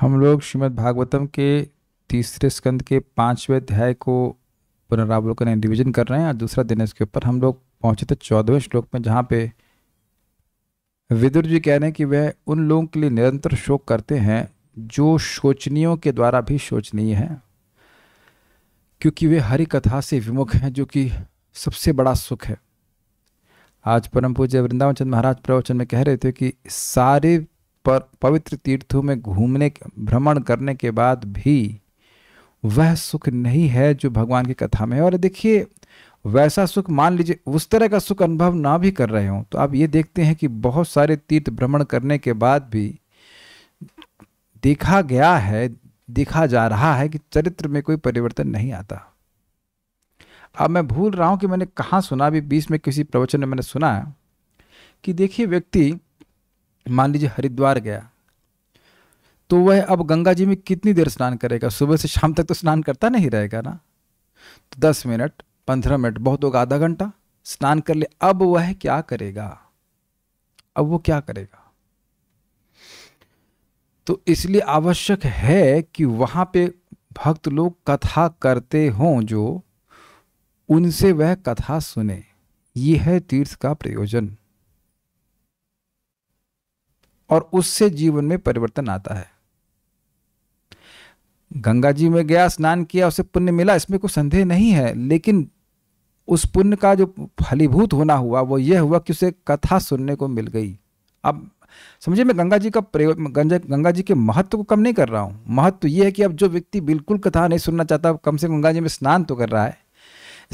हम लोग श्रीमद् भागवतम के तीसरे स्कंद के पाँचवें अध्याय को पुनरावलोकन एंड रिविजन कर रहे हैं और दूसरा दिन इसके ऊपर हम लोग पहुँचे थे चौदहवें श्लोक में जहाँ पे विदुर जी कह रहे हैं कि वह उन लोगों के लिए निरंतर शोक करते हैं जो शोचनीयों के द्वारा भी शोचनीय है क्योंकि वे हरि कथा से विमुख हैं जो कि सबसे बड़ा सुख है आज परम पूज्य वृंदावन चंद महाराज प्रवचन में कह रहे थे कि सारे पर पवित्र तीर्थों में घूमने भ्रमण करने के बाद भी वह सुख नहीं है जो भगवान की कथा में है और देखिए वैसा सुख मान लीजिए उस तरह का सुख अनुभव ना भी कर रहे हो तो आप ये देखते हैं कि बहुत सारे तीर्थ भ्रमण करने के बाद भी देखा गया है देखा जा रहा है कि चरित्र में कोई परिवर्तन नहीं आता अब मैं भूल रहा हूं कि मैंने कहाँ सुना भी बीच में किसी प्रवचन में मैंने सुना है कि देखिए व्यक्ति मान लीजिए हरिद्वार गया तो वह अब गंगा जी में कितनी देर स्नान करेगा सुबह से शाम तक तो स्नान करता नहीं रहेगा ना तो दस मिनट पंद्रह मिनट बहुत होगा आधा घंटा स्नान कर ले अब वह क्या करेगा अब वो क्या करेगा तो इसलिए आवश्यक है कि वहां पे भक्त लोग कथा करते हों जो उनसे वह कथा सुने ये है तीर्थ का प्रयोजन और उससे जीवन में परिवर्तन आता है गंगा जी में गया स्नान किया उसे पुण्य मिला इसमें कोई संदेह नहीं है लेकिन उस पुण्य का जो फलीभूत होना हुआ वो यह हुआ कि उसे कथा सुनने को मिल गई अब समझिए मैं गंगा जी का प्रयोग गंगा जी के महत्व को कम नहीं कर रहा हूँ महत्व यह है कि अब जो व्यक्ति बिल्कुल कथा नहीं सुनना चाहता कम से कम गंगा जी में स्नान तो कर रहा है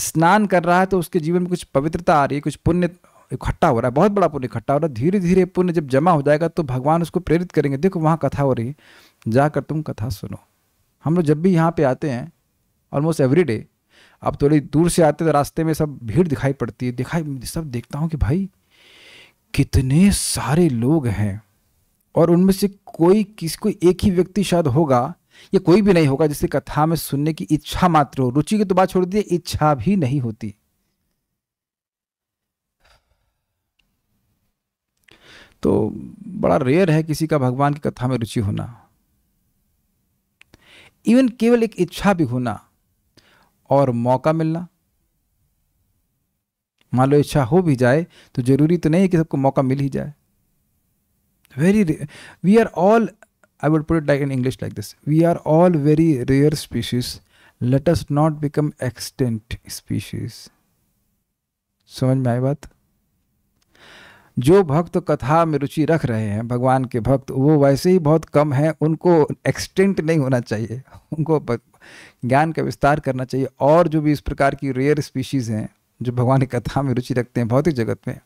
स्नान कर रहा है तो उसके जीवन में कुछ पवित्रता आ रही है कुछ पुण्य इकट्ठा हो रहा है बहुत बड़ा पुण्य इकट्ठा हो रहा है धीरे धीरे पुण्य जब जमा हो जाएगा तो भगवान उसको प्रेरित करेंगे देखो वहाँ कथा हो रही है जाकर तुम कथा सुनो हम लोग जब भी यहाँ पे आते हैं ऑलमोस्ट एवरी डे अब थोड़ी दूर से आते तो रास्ते में सब भीड़ दिखाई पड़ती है दिखाई सब देखता हूँ कि भाई कितने सारे लोग हैं और उनमें से कोई किस कोई एक ही व्यक्ति शायद होगा या कोई भी नहीं होगा जिसे कथा में सुनने की इच्छा मात्र हो रुचि की तो बात छोड़ दी इच्छा भी नहीं होती तो बड़ा रेयर है किसी का भगवान की कथा में रुचि होना इवन केवल एक इच्छा भी होना और मौका मिलना मान लो इच्छा हो भी जाए तो जरूरी तो नहीं है कि सबको मौका मिल ही जाए very we are all I would put it like in English like this we are all very rare species let us not become extinct species समझ में आई बात जो भक्त कथा में रुचि रख रहे हैं भगवान के भक्त वो वैसे ही बहुत कम हैं उनको एक्सटेंट नहीं होना चाहिए उनको ज्ञान का विस्तार करना चाहिए और जो भी इस प्रकार की रेयर स्पीशीज़ हैं जो भगवान की कथा में रुचि रखते हैं भौतिक जगत में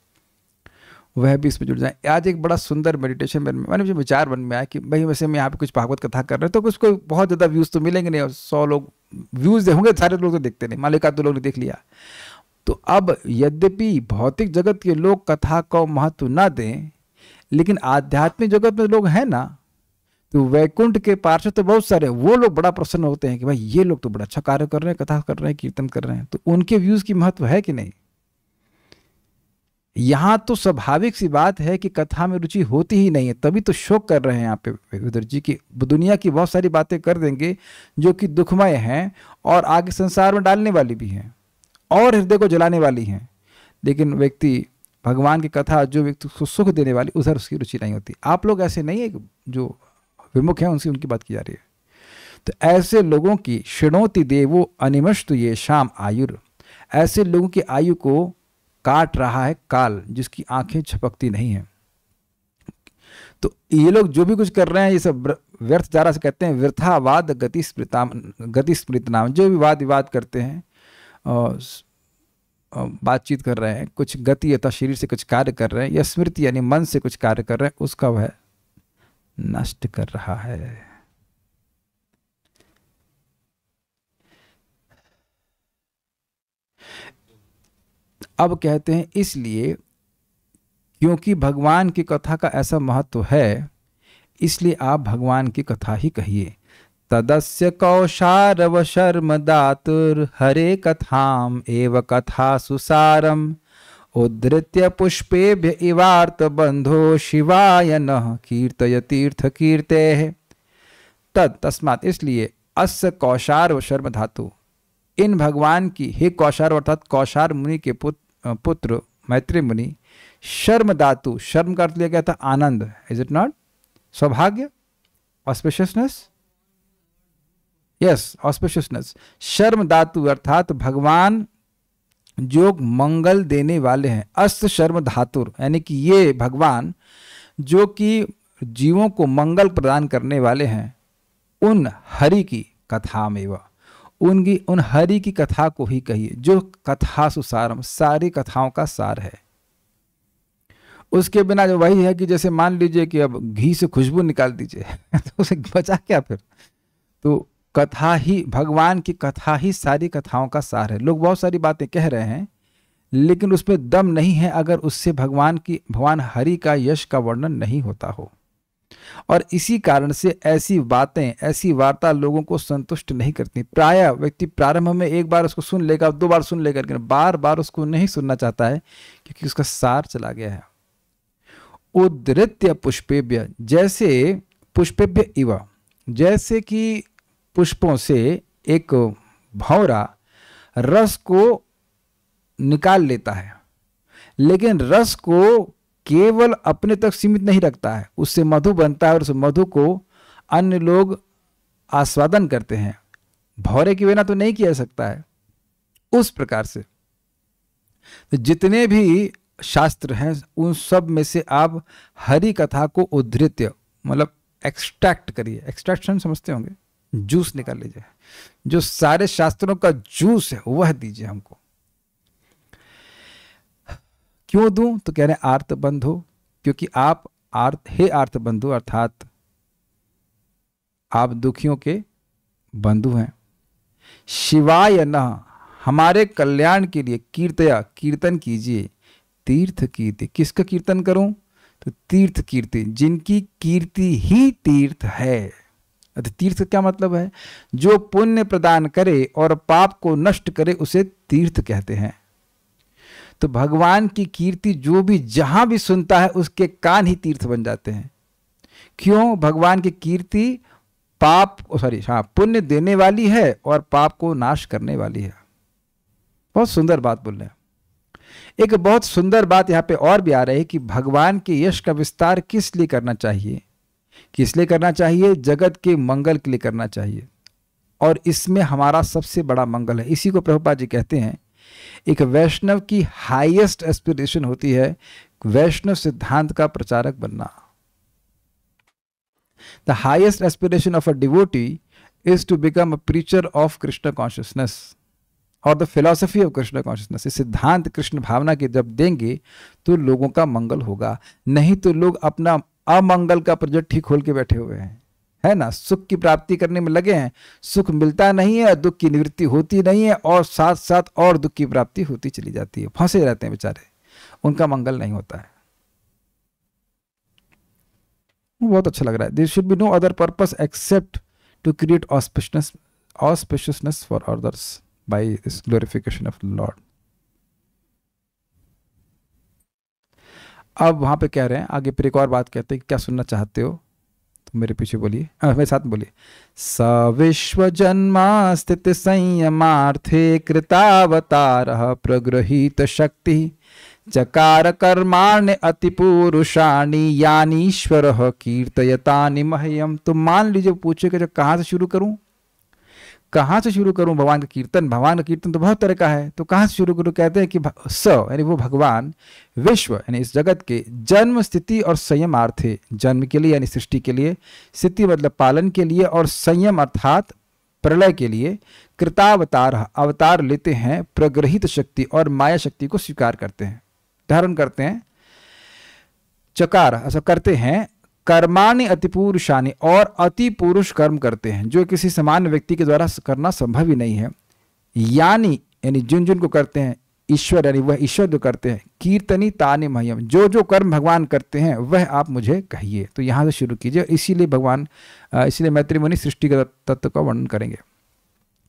वह भी इसमें जुड़ जाए आज एक बड़ा सुंदर मेडिटेशन मन में मैंने मुझे विचार मन में आया कि भाई वैसे मैं यहाँ पे कुछ भागवत कथा कर रहे हैं तो कोई बहुत ज़्यादा व्यूज़ तो मिलेंगे नहीं और सौ लोग व्यूज़ होंगे सारे लोग तो देखते नहीं मालिका तो लोग ने देख लिया तो अब यद्यपि भौतिक जगत के लोग कथा को महत्व ना दें लेकिन आध्यात्मिक जगत में लोग हैं ना तो वैकुंठ के पार्षद तो बहुत सारे वो लोग बड़ा प्रसन्न होते हैं कि भाई ये लोग तो बड़ा अच्छा कार्य कर रहे हैं कथा कर रहे हैं कीर्तन कर रहे हैं तो उनके व्यूज की महत्व है कि नहीं यहाँ तो स्वाभाविक सी बात है कि कथा में रुचि होती ही नहीं है तभी तो शोक कर रहे हैं यहाँ पे विदुर जी की दुनिया की बहुत सारी बातें कर देंगे जो कि दुखमय हैं और आगे संसार में डालने वाली भी हैं और हृदय को जलाने वाली हैं लेकिन व्यक्ति भगवान की कथा जो व्यक्ति को सुख देने वाली उधर उसकी रुचि नहीं होती आप लोग ऐसे नहीं है जो विमुख हैं उनसे उनकी बात की जा रही है तो ऐसे लोगों की शिणोती देवो अनिमस्तु ये शाम आयुर् ऐसे लोगों की आयु को काट रहा है काल जिसकी आंखें छपकती नहीं है तो ये लोग जो भी कुछ कर रहे हैं ये सब व्यर्थ जारा से कहते हैं व्यर्थावाद गति स्मृताम गति स्मृत नाम जो भी वाद विवाद करते हैं बातचीत कर रहे हैं कुछ गति यथा शरीर से कुछ कार्य कर रहे हैं या स्मृति यानी मन से कुछ कार्य कर रहे हैं उसका वह नष्ट कर रहा है अब कहते हैं इसलिए क्योंकि भगवान की कथा का ऐसा महत्व है इसलिए आप भगवान की कथा ही कहिए तदस्य कौशारव शर्म कौशारवशर्मदातुर्हरे कथाम एव कथा सुसारम उद्धृत्य पुष्पेभ्य इवार्त बंधो शिवाय न तीर्थ कीर्ते तद तस्मात इसलिए अस्य कौशार शर्म धातु इन भगवान की हे कौशार अर्थात कौशार मुनि के पुत, पुत्र मैत्री मुनि शर्म धातु शर्म का अर्थ लिया गया था आनंद इज इट नॉट सौभाग्य ऑस्पेशियसनेस यस ऑस्पिशियसनेस शर्म धातु अर्थात भगवान जो मंगल देने वाले हैं अस्त शर्म धातुर यानी कि ये भगवान जो कि जीवों को मंगल प्रदान करने वाले हैं उन हरि की कथा में वह उनकी उन हरि की कथा को ही कहिए जो कथा सुसारम सारी कथाओं का सार है उसके बिना जो वही है कि जैसे मान लीजिए कि अब घी से खुशबू निकाल दीजिए तो उसे बचा क्या फिर तो कथा ही भगवान की कथा ही सारी कथाओं का सार है लोग बहुत सारी बातें कह रहे हैं लेकिन उसमें दम नहीं है अगर उससे भगवान की भगवान हरि का यश का वर्णन नहीं होता हो और इसी कारण से ऐसी बातें ऐसी वार्ता लोगों को संतुष्ट नहीं करती प्राय व्यक्ति प्रारंभ में एक बार उसको सुन लेगा दो बार सुन लेगा लेकिन बार बार उसको नहीं सुनना चाहता है क्योंकि उसका सार चला गया है उदृत्य पुष्पेभ्य जैसे पुष्पेभ्य इवा जैसे कि पुष्पों से एक भौरा रस को निकाल लेता है लेकिन रस को केवल अपने तक सीमित नहीं रखता है उससे मधु बनता है और उस मधु को अन्य लोग आस्वादन करते हैं भौरे के बिना तो नहीं किया सकता है उस प्रकार से तो जितने भी शास्त्र हैं उन सब में से आप हरि कथा को उद्धृत्य मतलब एक्सट्रैक्ट करिए एक्सट्रैक्शन समझते होंगे जूस निकाल लीजिए जो सारे शास्त्रों का जूस है वह दीजिए हमको क्यों दूं तो कह रहे हैं आर्त बंधु क्योंकि आप आर्त हे आर्त बंधु अर्थात आप दुखियों के बंधु हैं शिवाय न हमारे कल्याण के लिए कीर्तया कीर्तन कीजिए तीर्थ कीर्ति किसका कीर्तन करूं तो तीर्थ कीर्ति जिनकी कीर्ति ही तीर्थ है तीर्थ क्या मतलब है जो पुण्य प्रदान करे और पाप को नष्ट करे उसे तीर्थ कहते हैं तो भगवान की कीर्ति जो भी जहां भी सुनता है उसके कान ही तीर्थ बन जाते हैं क्यों भगवान की कीर्ति पाप सॉरी हाँ पुण्य देने वाली है और पाप को नाश करने वाली है बहुत सुंदर बात बोल रहे हैं एक बहुत सुंदर बात यहां पे और भी आ रही है कि भगवान के यश का विस्तार किस लिए करना चाहिए किस लिए करना चाहिए जगत के मंगल के लिए करना चाहिए और इसमें हमारा सबसे बड़ा मंगल है इसी को प्रभुपा जी कहते हैं एक वैष्णव की हाईएस्ट एस्पिरेशन होती है वैष्णव सिद्धांत का प्रचारक बनना the highest aspiration of a devotee is to become a preacher of Krishna consciousness और the philosophy of Krishna consciousness सिद्धांत कृष्ण भावना के जब देंगे तो लोगों का मंगल होगा नहीं तो लोग अपना अमंगल का प्रोजेक्ट ठीक खोल के बैठे हुए हैं है ना सुख की प्राप्ति करने में लगे हैं सुख मिलता नहीं है दुख की निवृत्ति होती नहीं है और साथ साथ और दुख की प्राप्ति होती चली जाती है फंसे रहते हैं बेचारे उनका मंगल नहीं होता है बहुत अच्छा लग रहा है there should be no other purpose except to create auspiciousness auspiciousness for others by this glorification of lord अब वहाँ पे कह रहे हैं आगे फिर एक और बात कहते हैं क्या सुनना चाहते हो तो मेरे पीछे बोलिए मेरे साथ बोलिए स विश्व जन्मा स्थित संयमार्थे कृतावतार प्रगृहित शक्ति चकार कर्माण्य अति पुरुषाणी यानीश्वर कीर्तयता मह्यम तो मान लीजिए पूछे कि जो कहाँ से शुरू करूँ कहाँ से शुरू करूँ भगवान का कीर्तन भगवान का कीर्तन तो बहुत तरह का है तो कहाँ से शुरू करूँ कहते हैं कि स यानी वो भगवान विश्व यानी इस जगत के जन्म स्थिति और संयम अर्थ जन्म के लिए यानी सृष्टि के लिए स्थिति मतलब पालन के लिए और संयम अर्थात प्रलय के लिए कृतावतार अवतार लेते हैं प्रग्रहित शक्ति और माया शक्ति को स्वीकार करते हैं धारण करते हैं चकार ऐसा करते हैं कर्माणि अति पुरुषानी और अति पुरुष कर्म करते हैं जो किसी सामान्य व्यक्ति के द्वारा करना संभव ही नहीं है यानी यानी जिन जिन को करते हैं ईश्वर यानी वह ईश्वर जो करते हैं कीर्तनी तानि मह्यम जो जो कर्म भगवान करते हैं वह आप मुझे कहिए तो यहाँ से शुरू कीजिए इसीलिए भगवान इसीलिए मैत्री मुनि सृष्टि का तत्व का वर्णन करेंगे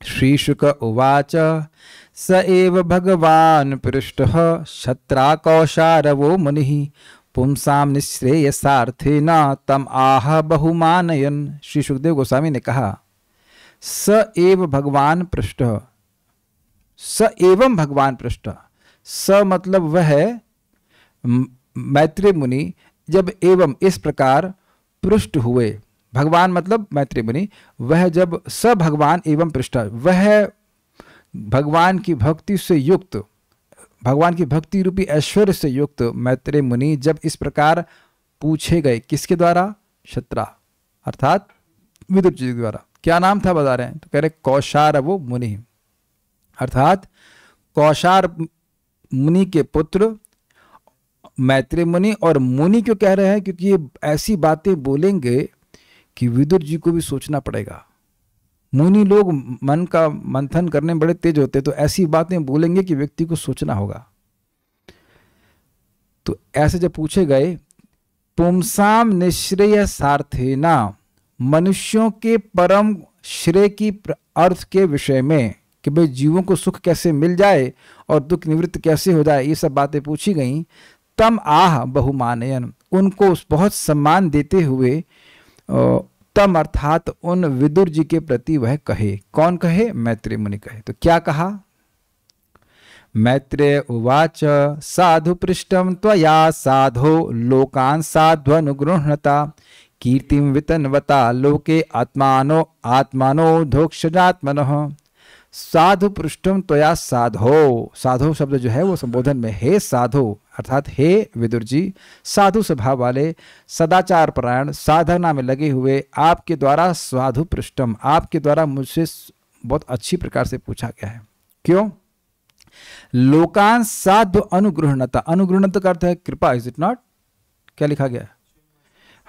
श्री शुक उवाच स एव भगवान पृष्ठ क्षत्रा कौशारवो मुनि पुंसाम निश्रेयसार्थे न तम आह बहुमानयन श्री सुखदेव गोस्वामी ने कहा स एव भगवान पृष्ठ स एवं भगवान पृष्ठ स मतलब वह मैत्री मुनि जब एवं इस प्रकार पृष्ठ हुए भगवान मतलब मैत्री मुनि वह जब स भगवान एवं पृष्ठ वह भगवान की भक्ति से युक्त भगवान की भक्ति रूपी ऐश्वर्य से युक्त मैत्रेय मुनि जब इस प्रकार पूछे गए किसके द्वारा शत्रा अर्थात विदुर जी द्वारा क्या नाम था बता रहे हैं तो कह रहे कौशार वो मुनि अर्थात कौशार मुनि के पुत्र मैत्री मुनि और मुनि क्यों कह रहे हैं क्योंकि ये ऐसी बातें बोलेंगे कि विदुर जी को भी सोचना पड़ेगा मुनि लोग मन का मंथन करने में बड़े तेज होते तो ऐसी बातें बोलेंगे कि व्यक्ति को सोचना होगा तो ऐसे जब पूछे गए पुमसाम निश्रेय सार्थे ना मनुष्यों के परम श्रेय की अर्थ के विषय में कि भाई जीवों को सुख कैसे मिल जाए और दुख निवृत्त कैसे हो जाए ये सब बातें पूछी गई तम आह बहुमानयन उनको बहुत सम्मान देते हुए तम अर्थात उन विदुर जी के प्रति वह कहे कौन कहे मैत्रेय मुनि कहे तो क्या कहा मैत्रेय उवाच साधु पृष्ठम त्वया साधो लोकान अनुगृहता कीर्तिम वितनवता लोके आत्मानो आत्मानो धोक्षजात्मन साधु पृष्ठम त्वया साधो साधो शब्द जो है वो संबोधन में हे साधो अर्थात हे विदुर जी साधु स्वभाव वाले सदाचार परायण साधना में लगे हुए आपके द्वारा साधु पृष्ठम आपके द्वारा मुझसे बहुत अच्छी प्रकार से पूछा गया है क्यों लोकान साधु अनुग्रहणता अनुग्रहणता का अर्थ है कृपा इज इट नॉट क्या लिखा गया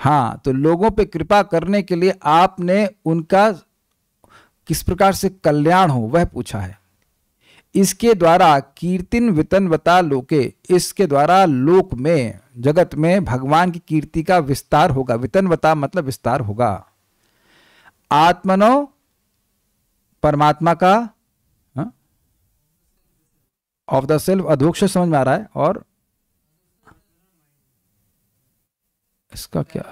हाँ तो लोगों पे कृपा करने के लिए आपने उनका किस प्रकार से कल्याण हो वह पूछा है इसके द्वारा कीर्तिन वितनवता लोके इसके द्वारा लोक में जगत में भगवान की कीर्ति का विस्तार होगा वितनवता मतलब विस्तार होगा आत्मनो परमात्मा का ऑफ द सेल्फ अधोक्ष समझ में आ रहा है और इसका क्या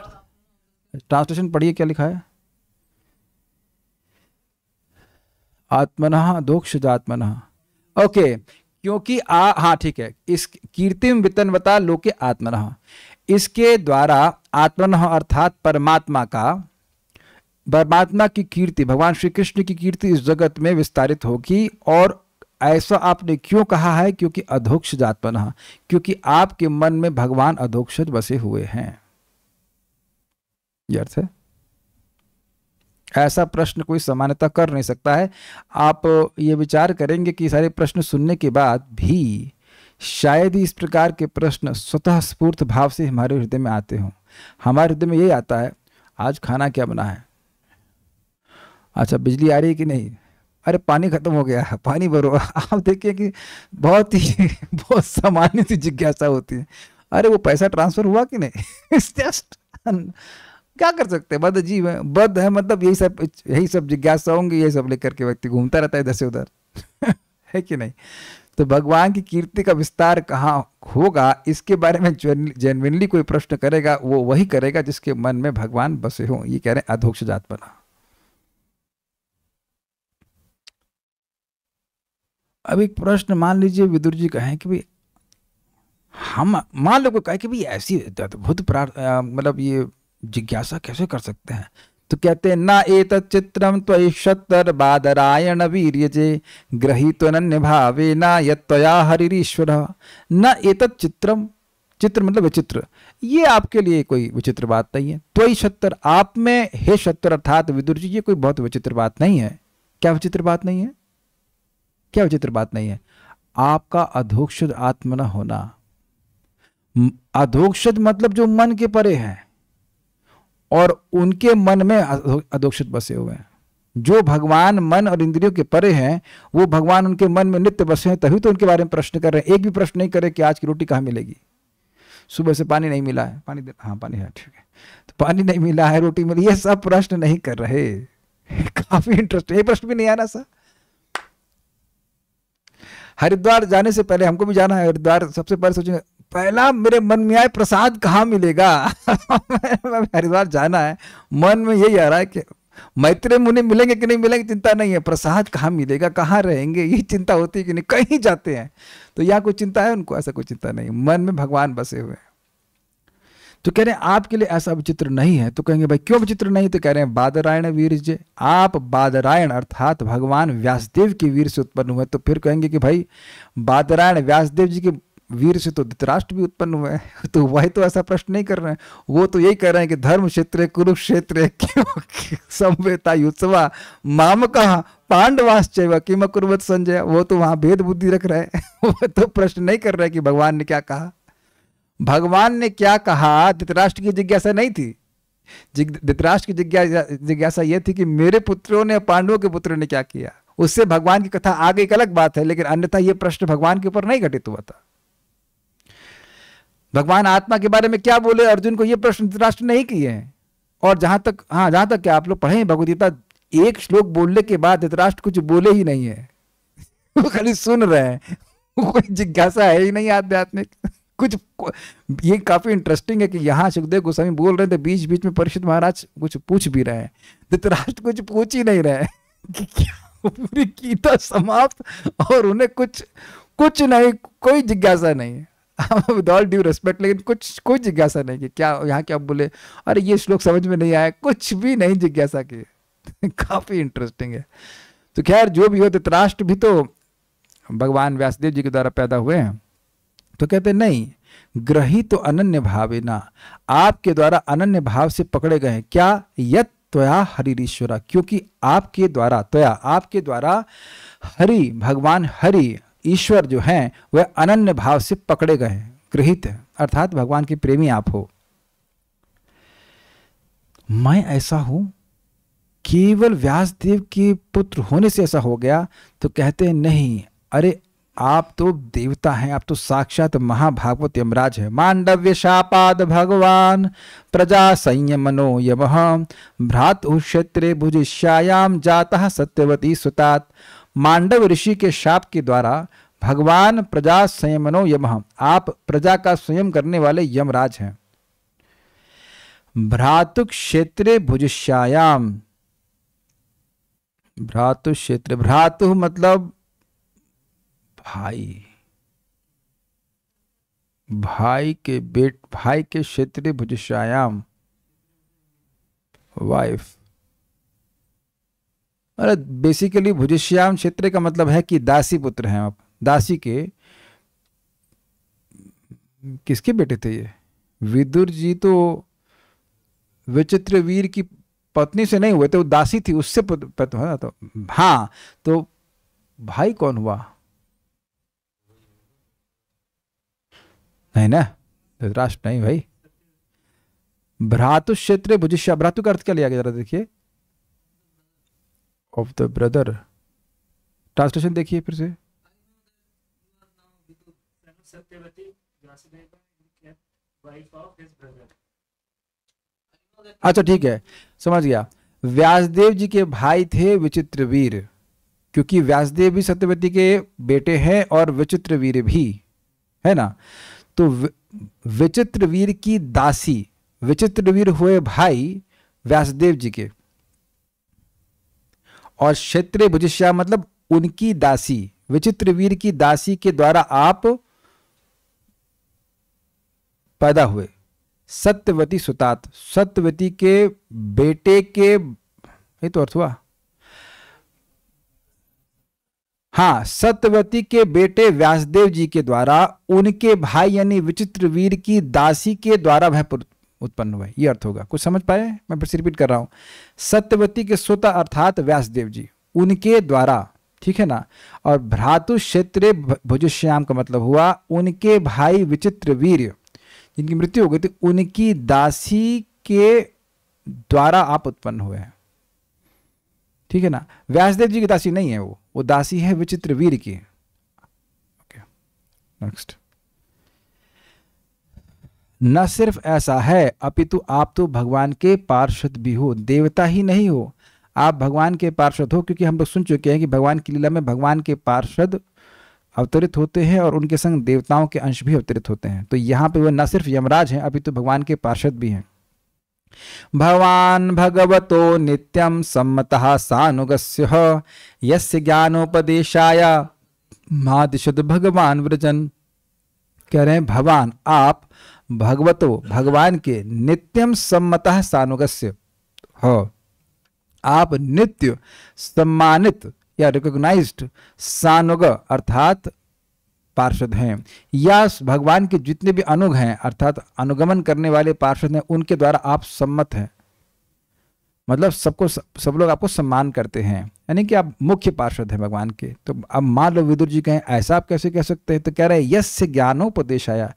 ट्रांसलेशन पढ़िए क्या लिखा है आत्मन दोक्ष जात्मन ओके क्योंकि आ हाँ ठीक है इस कीर्तिम बता लोके आत्मन इसके द्वारा आत्मन अर्थात परमात्मा का परमात्मा की कीर्ति भगवान श्री कृष्ण की कीर्ति इस जगत में विस्तारित होगी और ऐसा आपने क्यों कहा है क्योंकि अधोक्ष जातपन क्योंकि आपके मन में भगवान अधोक्षज बसे हुए हैं यह अर्थ है ऐसा प्रश्न कोई सामान्यता कर नहीं सकता है आप ये विचार करेंगे कि सारे प्रश्न सुनने के बाद भी शायद ही इस प्रकार के प्रश्न स्वतः स्फूर्त भाव से हमारे हृदय में आते हों हमारे हृदय में यही आता है आज खाना क्या बना है अच्छा बिजली आ रही है कि नहीं अरे पानी खत्म हो गया है पानी भरो आप देखिए कि बहुत ही बहुत सामान्य सी जिज्ञासा होती है अरे वो पैसा ट्रांसफर हुआ कि नहीं इट्स जस्ट क्या कर सकते हैं बद अजीब है बद है मतलब यही सब यही सब जिज्ञासा होंगे यही सब लेकर के व्यक्ति घूमता रहता है इधर से उधर है कि नहीं तो भगवान की कीर्ति का विस्तार कहाँ होगा इसके बारे में जेनविनली कोई प्रश्न करेगा वो वही करेगा जिसके मन में भगवान बसे हों ये कह रहे हैं अधोक्ष जात बना अब एक प्रश्न मान लीजिए विदुर जी कहें कि भाई हम मान लो कोई कहे कि भाई ऐसी अद्भुत प्रार्थ मतलब ये जिज्ञासा कैसे कर सकते हैं तो कहते हैं ना एत चित्रम त्वतर बादरायण वीर जे ग्रहित अन्य भावे ना यया हरिश्वर न एत चित्रम चित्र मतलब विचित्र ये आपके लिए कोई विचित्र बात नहीं है त्वई शत्र आप में हे शत्र अर्थात विदुर जी ये कोई बहुत विचित्र बात नहीं है क्या विचित्र बात नहीं है क्या विचित्र बात नहीं है आपका अधोक्षद आत्म न होना अधोक्षद मतलब जो मन के परे है और उनके मन में अधोक्षित बसे हुए हैं जो भगवान मन और इंद्रियों के परे हैं वो भगवान उनके मन में नित्य बसे हैं तभी तो उनके बारे में प्रश्न कर रहे हैं एक भी प्रश्न नहीं करे कि आज की रोटी कहाँ मिलेगी सुबह से पानी नहीं मिला है पानी दे हाँ पानी है हाँ, ठीक है तो पानी नहीं मिला है रोटी मिली ये सब प्रश्न नहीं कर रहे काफी इंटरेस्ट ये प्रश्न भी नहीं आना सर हरिद्वार जाने से पहले हमको भी जाना है हरिद्वार सबसे पहले सोचेंगे पहला मेरे मन में आए प्रसाद कहाँ मिलेगा हरिद्वार जाना है मन में यही आ रहा है कि मैत्री मुनि मिलेंगे कि नहीं मिलेंगे चिंता नहीं है प्रसाद कहाँ मिलेगा कहाँ रहेंगे ये चिंता होती है कि नहीं कहीं जाते हैं तो यहाँ कोई चिंता है उनको ऐसा कोई चिंता नहीं मन में भगवान बसे हुए हैं तो कह रहे हैं आपके लिए ऐसा विचित्र नहीं है तो कहेंगे भाई क्यों विचित्र नहीं तो कह रहे हैं बादरायण वीर जी आप बादरायण अर्थात भगवान व्यासदेव के वीर से उत्पन्न हुए तो फिर कहेंगे कि भाई बादरायण व्यासदेव जी की वीर से तो धृतराष्ट्र भी उत्पन्न हुए तो वही तो ऐसा प्रश्न नहीं कर रहे हैं वो तो यही कह रहे हैं कि धर्म क्षेत्र कुरुक्षेत्र संवेता माम कहा पांडवाश्चैव किम कुर्वत संजय वो तो वहां भेद बुद्धि रख रहे हैं वो तो प्रश्न नहीं कर रहे कि भगवान ने क्या कहा भगवान ने क्या कहा धृतराष्ट्र की जिज्ञासा नहीं थी धृतराष्ट्र की जिज्ञासा जिज्ञासा ये थी कि मेरे पुत्रों ने पांडवों के पुत्रों ने क्या किया उससे भगवान की कथा आगे एक अलग बात है लेकिन अन्यथा ये प्रश्न भगवान के ऊपर नहीं घटित हुआ था भगवान आत्मा के बारे में क्या बोले अर्जुन को ये प्रश्न धृतराष्ट्र नहीं किए हैं और जहां तक हाँ जहां तक क्या आप लोग पढ़े भगवदगीता एक श्लोक बोलने के बाद धृतराष्ट्र कुछ बोले ही नहीं है वो खाली सुन रहे हैं कोई जिज्ञासा है ही नहीं आध्यात्मिक कुछ ये काफी इंटरेस्टिंग है कि यहाँ सुखदेव गोस्वामी बोल रहे थे बीच बीच में परिषद महाराज कुछ पूछ भी रहे हैं धृतराष्ट्र कुछ पूछ ही नहीं रहे कि क्या पूरी गीता समाप्त और उन्हें कुछ कुछ नहीं कोई जिज्ञासा नहीं है विद ऑल ड्यू रेस्पेक्ट लेकिन कुछ कोई जिज्ञासा नहीं की क्या यहाँ क्या बोले अरे ये श्लोक समझ में नहीं आया कुछ भी नहीं जिज्ञासा की काफ़ी इंटरेस्टिंग है तो खैर जो भी हो धृतराष्ट्र भी तो भगवान व्यासदेव जी के द्वारा पैदा हुए हैं तो कहते नहीं ग्रही तो अनन्य भावे ना आपके द्वारा अनन्य भाव से पकड़े गए हैं क्या यत त्वया हरिश्वरा क्योंकि आपके द्वारा त्वया आपके द्वारा हरि भगवान हरि ईश्वर जो हैं वह अनन्य भाव से पकड़े गए हैं गृहित है अर्थात भगवान की प्रेमी आप हो मैं ऐसा हूं केवल व्यासदेव के पुत्र होने से ऐसा हो गया तो कहते हैं नहीं अरे आप तो देवता हैं आप तो साक्षात महाभागवत यमराज है मांडव्य शापाद भगवान प्रजा संयमनो यम भ्रातु क्षेत्रे भुजिष्यायाम जाता सत्यवती सुतात मांडव ऋषि के शाप के द्वारा भगवान प्रजा संयमनो यम आप प्रजा का संयम करने वाले यमराज हैं भ्रातु क्षेत्र भुजश्याम भ्रातु क्षेत्र भ्रातु मतलब भाई भाई के बेट भाई के क्षेत्र भुजश्याम वाइफ और बेसिकली भुजश्याम क्षेत्र का मतलब है कि दासी पुत्र हैं आप दासी के किसके बेटे थे ये विदुर जी तो विचित्र वीर की पत्नी से नहीं हुए थे वो दासी थी उससे पत, है हाँ, ना तो हाँ तो भाई कौन हुआ नहीं ना धृतराष्ट्र नहीं भाई भ्रातु क्षेत्र भुजिष्या भ्रातु का अर्थ क्या लिया गया जरा देखिए ऑफ द ब्रदर ट्रांसलेशन देखिए फिर से अच्छा ठीक है समझ गया व्यासदेव जी के भाई थे विचित्र वीर क्योंकि व्यासदेव भी सत्यवती के बेटे हैं और विचित्र वीर भी है ना तो विचित्र वीर की दासी विचित्र वीर हुए भाई व्यासदेव जी के और क्षेत्र भुजिष्या मतलब उनकी दासी विचित्र वीर की दासी के द्वारा आप पैदा हुए सत्यवती सुतात सत्यवती के बेटे के ये तो अर्थ हुआ हाँ सत्यवती के बेटे व्यासदेव जी के द्वारा उनके भाई यानी विचित्र वीर की दासी के द्वारा वह उत्पन्न हुए ये अर्थ होगा कुछ समझ पाए मैं फिर से रिपीट कर रहा हूं सत्यवती के स्वतः अर्थात व्यासदेव जी उनके द्वारा ठीक है ना और भ्रातु क्षेत्र भुजश्याम का मतलब हुआ उनके भाई विचित्र वीर जिनकी मृत्यु हो गई थी उनकी दासी के द्वारा आप उत्पन्न हुए हैं ठीक है ना व्यासदेव जी की दासी नहीं है वो वो दासी है विचित्र वीर की ओके नेक्स्ट न सिर्फ ऐसा है अपितु आप तो भगवान के पार्षद भी हो देवता ही नहीं हो आप भगवान के पार्षद हो क्योंकि हम लोग सुन चुके हैं कि भगवान की लीला में भगवान के पार्षद अवतरित होते हैं और उनके संग देवताओं के अंश भी अवतरित होते हैं तो यहाँ पे वह न सिर्फ यमराज हैं अभी तो भगवान के पार्षद भी हैं भगवान भगवतो नित्यम सम्मतः सानुगस्य यस्य ज्ञानोपदेशाय मादिशुद भगवान व्रजन कह रहे हैं भगवान आप भगवतो भगवान के नित्यम सम्मतः सानुगस्य हो आप नित्य सम्मानित या रिकॉग्नाइज्ड सानुग अर्थात पार्षद हैं या भगवान के जितने भी अनुग हैं अर्थात अनुगमन करने वाले पार्षद हैं उनके द्वारा आप सम्मत हैं मतलब सबको सब लोग आपको सम्मान करते हैं यानी कि आप मुख्य पार्षद हैं भगवान के तो अब मान लो विदुर जी कहें ऐसा आप कैसे कह सकते हैं तो कह रहे हैं यश से ज्ञानोपदेश आया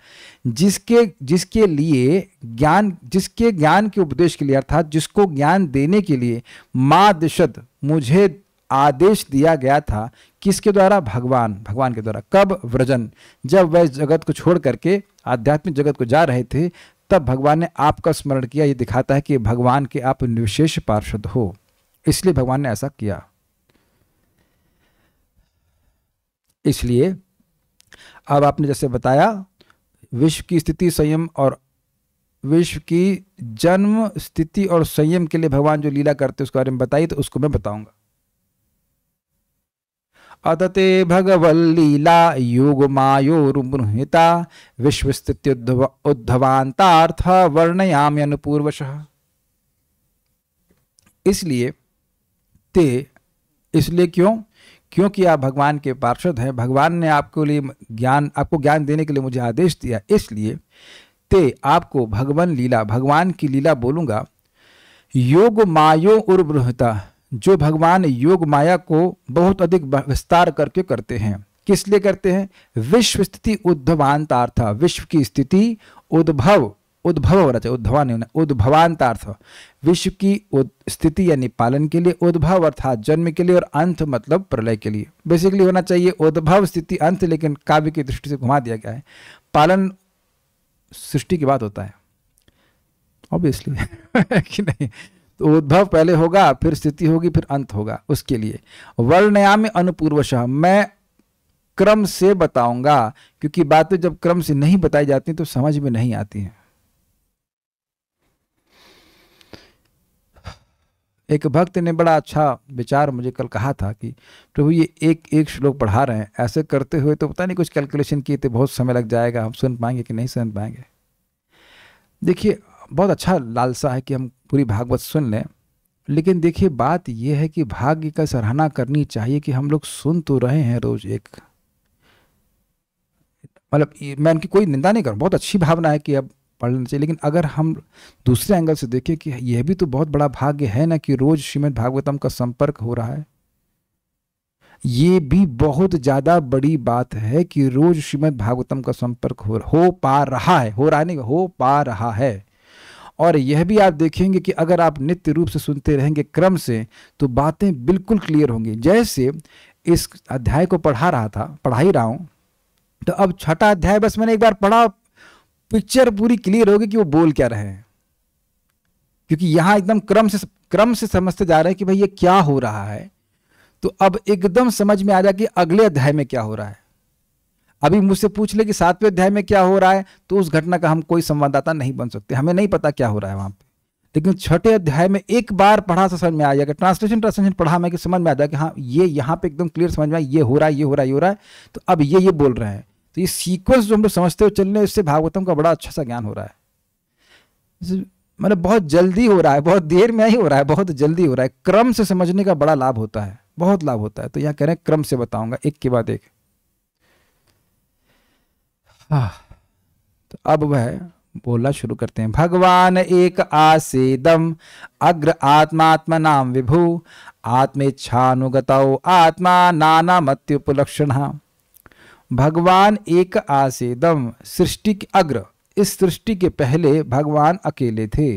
जिसके जिसके लिए ज्ञान जिसके ज्ञान के उपदेश के लिए अर्थात जिसको ज्ञान देने के लिए माँ दिशद मुझे आदेश दिया गया था किसके द्वारा भगवान भगवान के द्वारा कब व्रजन जब वह जगत को छोड़ करके आध्यात्मिक जगत को जा रहे थे तब भगवान ने आपका स्मरण किया ये दिखाता है कि भगवान के आप निर्विशेष पार्षद हो इसलिए भगवान ने ऐसा किया इसलिए अब आपने जैसे बताया विश्व की स्थिति संयम और विश्व की जन्म स्थिति और संयम के लिए भगवान जो लीला करते हैं उसके बारे में बताइए तो उसको मैं बताऊंगा अदते भगवल्लीला योगमायोरुबृंहिता विश्वस्थित्युद्धव उद्धवान्तार्थ वर्णयाम्य अनुपूर्वश इसलिए ते इसलिए क्यों क्योंकि आप भगवान के पार्षद हैं भगवान ने आपको लिए ज्ञान आपको ज्ञान देने के लिए मुझे आदेश दिया इसलिए ते आपको भगवान लीला भगवान की लीला बोलूंगा योग मायो उर्बृहता जो भगवान योग माया को बहुत अधिक विस्तार करके करते हैं किस लिए करते हैं विश्व स्थिति उद्भवांतार्थ विश्व की स्थिति उद्भव उद्भव होना चाहिए उद्भवा नहीं विश्व की स्थिति यानी पालन के लिए उद्भव अर्थात जन्म के लिए और अंत मतलब प्रलय के लिए बेसिकली होना चाहिए उद्भव स्थिति अंत लेकिन काव्य की दृष्टि से घुमा दिया गया है पालन सृष्टि की बात होता है ऑब्वियसली कि नहीं उद्भव पहले होगा फिर स्थिति होगी फिर अंत होगा उसके लिए वर्णयाम अनुपूर्वशः मैं क्रम से बताऊंगा क्योंकि बातें जब क्रम से नहीं बताई जाती तो समझ में नहीं आती हैं एक भक्त ने बड़ा अच्छा विचार मुझे कल कहा था कि प्रभु तो ये एक एक श्लोक पढ़ा रहे हैं ऐसे करते हुए तो पता नहीं कुछ कैलकुलेशन किए थे बहुत समय लग जाएगा हम सुन पाएंगे कि नहीं सुन पाएंगे देखिए बहुत अच्छा लालसा है कि हम पूरी भागवत सुन लें लेकिन देखिए बात यह है कि भाग्य का सराहना करनी चाहिए कि हम लोग सुन तो रहे हैं रोज एक मतलब मैं उनकी कोई निंदा नहीं करूँ बहुत अच्छी भावना है कि अब पढ़ना चाहिए लेकिन अगर हम दूसरे एंगल से देखें कि यह भी तो बहुत बड़ा भाग्य है ना कि रोज श्रीमद भागवतम का संपर्क हो रहा है ये भी बहुत ज़्यादा बड़ी बात है कि रोज श्रीमद भागवतम का संपर्क हो हो पा रहा है हो रहा नहीं हो पा रहा है और यह भी आप देखेंगे कि अगर आप नित्य रूप से सुनते रहेंगे क्रम से तो बातें बिल्कुल क्लियर होंगी जैसे इस अध्याय को पढ़ा रहा था पढ़ा ही रहा हूँ तो अब छठा अध्याय बस मैंने एक बार पढ़ा पिक्चर पूरी क्लियर होगी कि वो बोल क्या रहे हैं क्योंकि यहाँ एकदम क्रम से क्रम से समझते जा रहे हैं कि भाई ये क्या हो रहा है तो अब एकदम समझ में आ जाए कि अगले अध्याय में क्या हो रहा है अभी मुझसे पूछ ले कि सातवें अध्याय में क्या हो रहा है तो उस घटना का हम कोई संवाददाता नहीं बन सकते हमें नहीं पता क्या हो रहा है वहाँ पे लेकिन छठे अध्याय में एक बार पढ़ा से समझ में आ जाएगा ट्रांसलेशन ट्रांसलेशन पढ़ा मैं कि समझ में आ जाएगा कि हाँ ये यहाँ पे एकदम क्लियर समझ में आए ये हो रहा है ये हो रहा है ये हो रहा है तो अब ये ये बोल रहे हैं तो ये सीक्वेंस जो हम लोग समझते हो चल रहे इससे भागवतम का बड़ा अच्छा सा ज्ञान हो रहा है मतलब बहुत जल्दी हो रहा है बहुत देर में ही हो रहा है बहुत जल्दी हो रहा है क्रम से समझने का बड़ा लाभ होता है बहुत लाभ होता है तो यहाँ कह रहे हैं क्रम से बताऊंगा एक के बाद एक तो अब वह बोलना शुरू करते हैं भगवान एक आसेदम अग्र आत्मात्म नाम विभु आत्मेच्छानुगत आत्मा नाना मत्युपलक्षण भगवान एक आसेदम सृष्टि के अग्र इस सृष्टि के पहले भगवान अकेले थे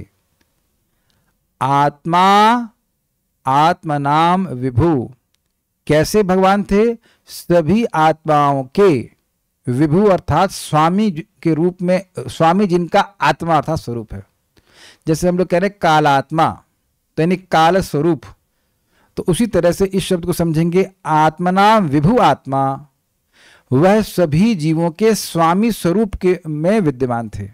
आत्मा आत्मनाम विभु कैसे भगवान थे सभी आत्माओं के विभु अर्थात स्वामी के रूप में स्वामी जिनका आत्मा अर्थात स्वरूप है जैसे हम लोग कह रहे हैं काल आत्मा तो यानी काल स्वरूप तो उसी तरह से इस शब्द को समझेंगे आत्मनाम विभु आत्मा वह सभी जीवों के स्वामी स्वरूप के में विद्यमान थे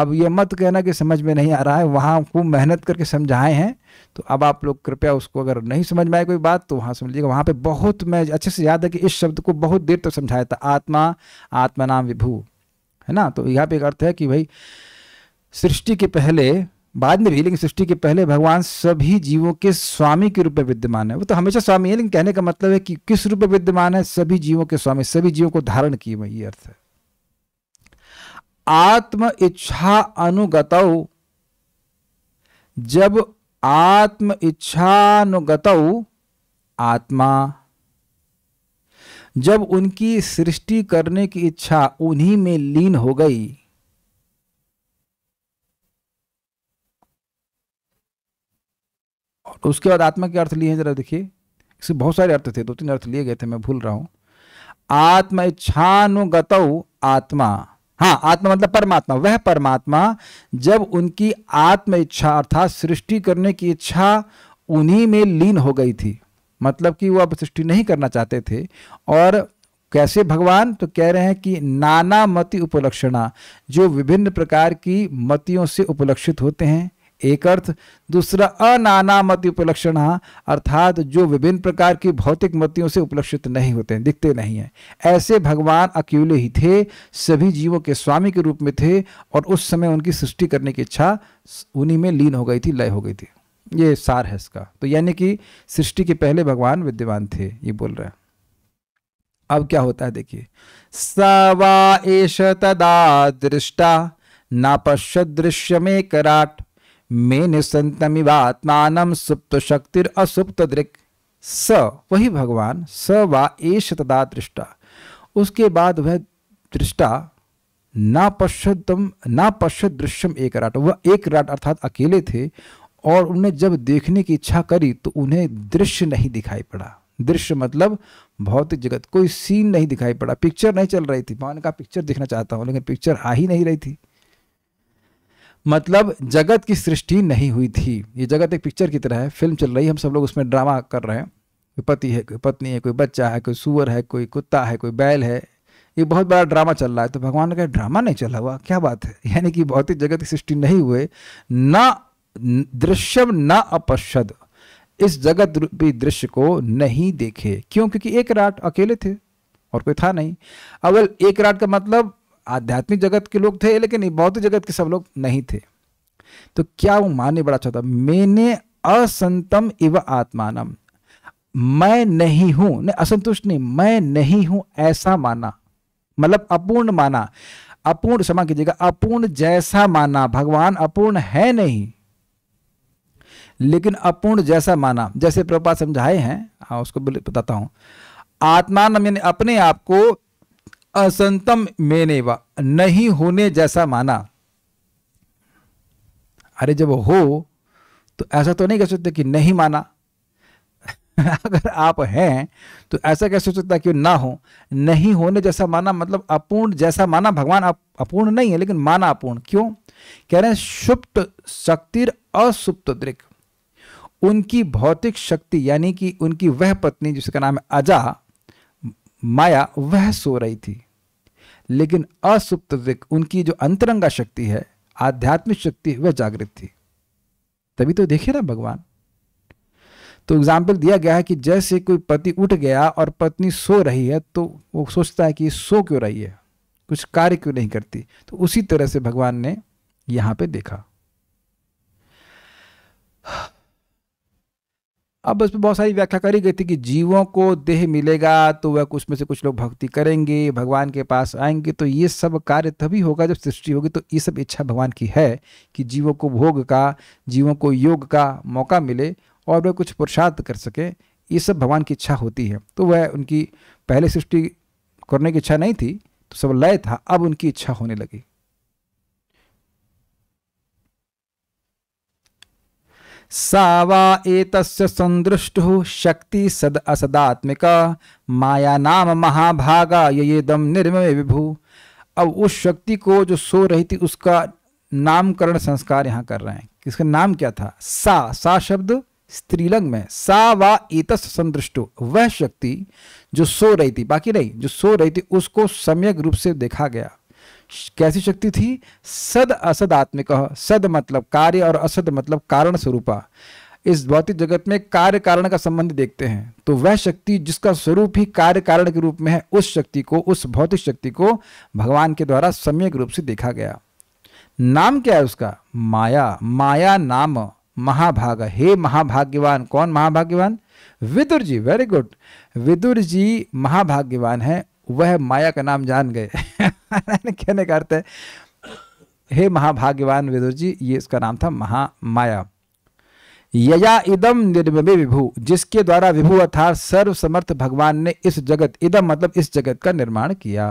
अब ये मत कहना कि समझ में नहीं आ रहा है वहाँ खूब मेहनत करके समझाए हैं तो अब आप लोग कृपया उसको अगर नहीं समझ में आए कोई बात तो वहाँ समझ लीजिएगा वहाँ पे बहुत मैं अच्छे से याद है कि इस शब्द को बहुत देर तक तो समझाया था आत्मा आत्मा नाम विभू है ना तो यहाँ पे एक अर्थ है कि भाई सृष्टि के पहले बाद में भी लेकिन सृष्टि के पहले भगवान सभी जीवों के स्वामी के रूप में विद्यमान है वो तो हमेशा स्वामी है लेकिन कहने का मतलब है कि किस रूप में विद्यमान है सभी जीवों के स्वामी सभी जीवों को धारण किए हुए ये अर्थ है आत्म इच्छा अनुगत जब आत्म इच्छानुगत आत्मा जब उनकी सृष्टि करने की इच्छा उन्हीं में लीन हो गई और उसके बाद आत्मा के अर्थ लिए हैं जरा देखिए इसके बहुत सारे अर्थ थे दो तीन अर्थ लिए गए थे मैं भूल रहा हूं आत्म इच्छानुगत आत्मा हाँ आत्मा मतलब परमात्मा वह परमात्मा जब उनकी आत्म इच्छा अर्थात सृष्टि करने की इच्छा उन्हीं में लीन हो गई थी मतलब कि वह अब सृष्टि नहीं करना चाहते थे और कैसे भगवान तो कह रहे हैं कि नाना मति उपलक्षणा जो विभिन्न प्रकार की मतियों से उपलक्षित होते हैं एक अर्थ दूसरा अनानामति उपलक्षण हाँ, अर्थात जो विभिन्न प्रकार की भौतिक मतियों से उपलक्षित नहीं होते हैं दिखते नहीं हैं ऐसे भगवान अकेले ही थे सभी जीवों के स्वामी के रूप में थे और उस समय उनकी सृष्टि करने की इच्छा उन्हीं में लीन हो गई थी लय हो गई थी ये सार है इसका तो यानी कि सृष्टि के पहले भगवान विद्यमान थे ये बोल रहे हैं अब क्या होता है देखिए सवा एश तदा दृष्टा न पश्य दृश्य में कराट मे आत्मा सुप्त शक्तिर असुप्त दृक् स वही भगवान स वा एश तदा दृष्टा उसके बाद वह दृष्टा ना पश्यतम ना पश्य दृश्यम एक राट वह एक राट अर्थात अकेले थे और उन्हें जब देखने की इच्छा करी तो उन्हें दृश्य नहीं दिखाई पड़ा दृश्य मतलब भौतिक जगत कोई सीन नहीं दिखाई पड़ा पिक्चर नहीं चल रही थी मैं का पिक्चर देखना चाहता हूँ लेकिन पिक्चर आ ही नहीं रही थी मतलब जगत की सृष्टि नहीं हुई थी ये जगत एक पिक्चर की तरह है फिल्म चल रही है हम सब लोग उसमें ड्रामा कर रहे हैं कोई पति है कोई पत्नी है कोई बच्चा है कोई सुअर है कोई कुत्ता है कोई बैल है ये बहुत बड़ा ड्रामा चल रहा है तो भगवान ने कहा ड्रामा नहीं चला हुआ क्या बात है यानी कि भौतिक जगत की सृष्टि नहीं हुए ना दृश्यम न अपशद इस जगत रूपी दृश्य को नहीं देखे क्यों क्योंकि एक रात अकेले थे और कोई था नहीं अवल एक रात का मतलब आध्यात्मिक जगत के लोग थे लेकिन भौतिक जगत के सब लोग नहीं थे तो क्या वो माने बड़ा अच्छा था मैंने असंतम इव आत्मानम मैं नहीं हूं नहीं असंतुष्ट नहीं मैं नहीं हूं ऐसा माना मतलब अपूर्ण माना अपूर्ण क्षमा कीजिएगा अपूर्ण जैसा माना भगवान अपूर्ण है नहीं लेकिन अपूर्ण जैसा माना जैसे प्रभुपाद समझाए हैं हाँ, उसको बताता हूं आत्मान यानी अपने आप को असंतम मेने व नहीं होने जैसा माना अरे जब हो तो ऐसा तो नहीं कह सकते कि नहीं माना अगर आप हैं तो ऐसा कैसे हो सकता कि ना हो नहीं होने जैसा माना मतलब अपूर्ण जैसा माना भगवान अपूर्ण नहीं है लेकिन माना अपूर्ण क्यों कह रहे हैं सुप्त शक्तिर असुप्त दृक उनकी भौतिक शक्ति यानी कि उनकी वह पत्नी जिसका नाम है अजा माया वह सो रही थी लेकिन असुप्त उनकी जो अंतरंगा शक्ति है आध्यात्मिक शक्ति वह जागृत थी तभी तो देखे ना भगवान तो एग्जाम्पल दिया गया है कि जैसे कोई पति उठ गया और पत्नी सो रही है तो वो सोचता है कि सो क्यों रही है कुछ कार्य क्यों नहीं करती तो उसी तरह से भगवान ने यहां पे देखा अब पर बहुत सारी व्याख्या करी गई थी कि जीवों को देह मिलेगा तो वह कुछ में से कुछ लोग भक्ति करेंगे भगवान के पास आएंगे तो ये सब कार्य तभी होगा जब सृष्टि होगी तो ये सब इच्छा भगवान की है कि जीवों को भोग का जीवों को योग का मौका मिले और वह कुछ पुरुषार्थ कर सकें ये सब भगवान की इच्छा होती है तो वह उनकी पहले सृष्टि करने की इच्छा नहीं थी तो सब लय था अब उनकी इच्छा होने लगी सा वा एतस्य संदृष्टुः शक्ति सद असदात्मिका माया नाम महाभागा ये दम निर्मय विभु अब उस शक्ति को जो सो रही थी उसका नामकरण संस्कार यहाँ कर रहे हैं किसका नाम क्या था सा सा शब्द स्त्रीलिंग में सा वा एतस्य संदृष्ट वह शक्ति जो सो रही थी बाकी नहीं जो सो रही थी उसको सम्यक रूप से देखा गया कैसी शक्ति थी सद असद आत्मिक सद मतलब कार्य और असद मतलब कारण स्वरूपा इस भौतिक जगत में कार्य कारण का संबंध देखते हैं तो वह शक्ति जिसका स्वरूप ही कार्य कारण के रूप में है उस शक्ति को उस भौतिक शक्ति को भगवान के द्वारा सम्यक रूप से देखा गया नाम क्या है उसका माया माया नाम महाभाग हे महाभाग्यवान कौन महाभाग्यवान विदुर जी वेरी गुड विदुर जी महाभाग्यवान है वह माया का नाम जान गए नारायण कहने का अर्थ है हे महाभाग्यवान विदुर जी ये इसका नाम था महामाया यया इदम निर्मे विभु जिसके द्वारा विभु अर्थात सर्वसमर्थ भगवान ने इस जगत इदम मतलब इस जगत का निर्माण किया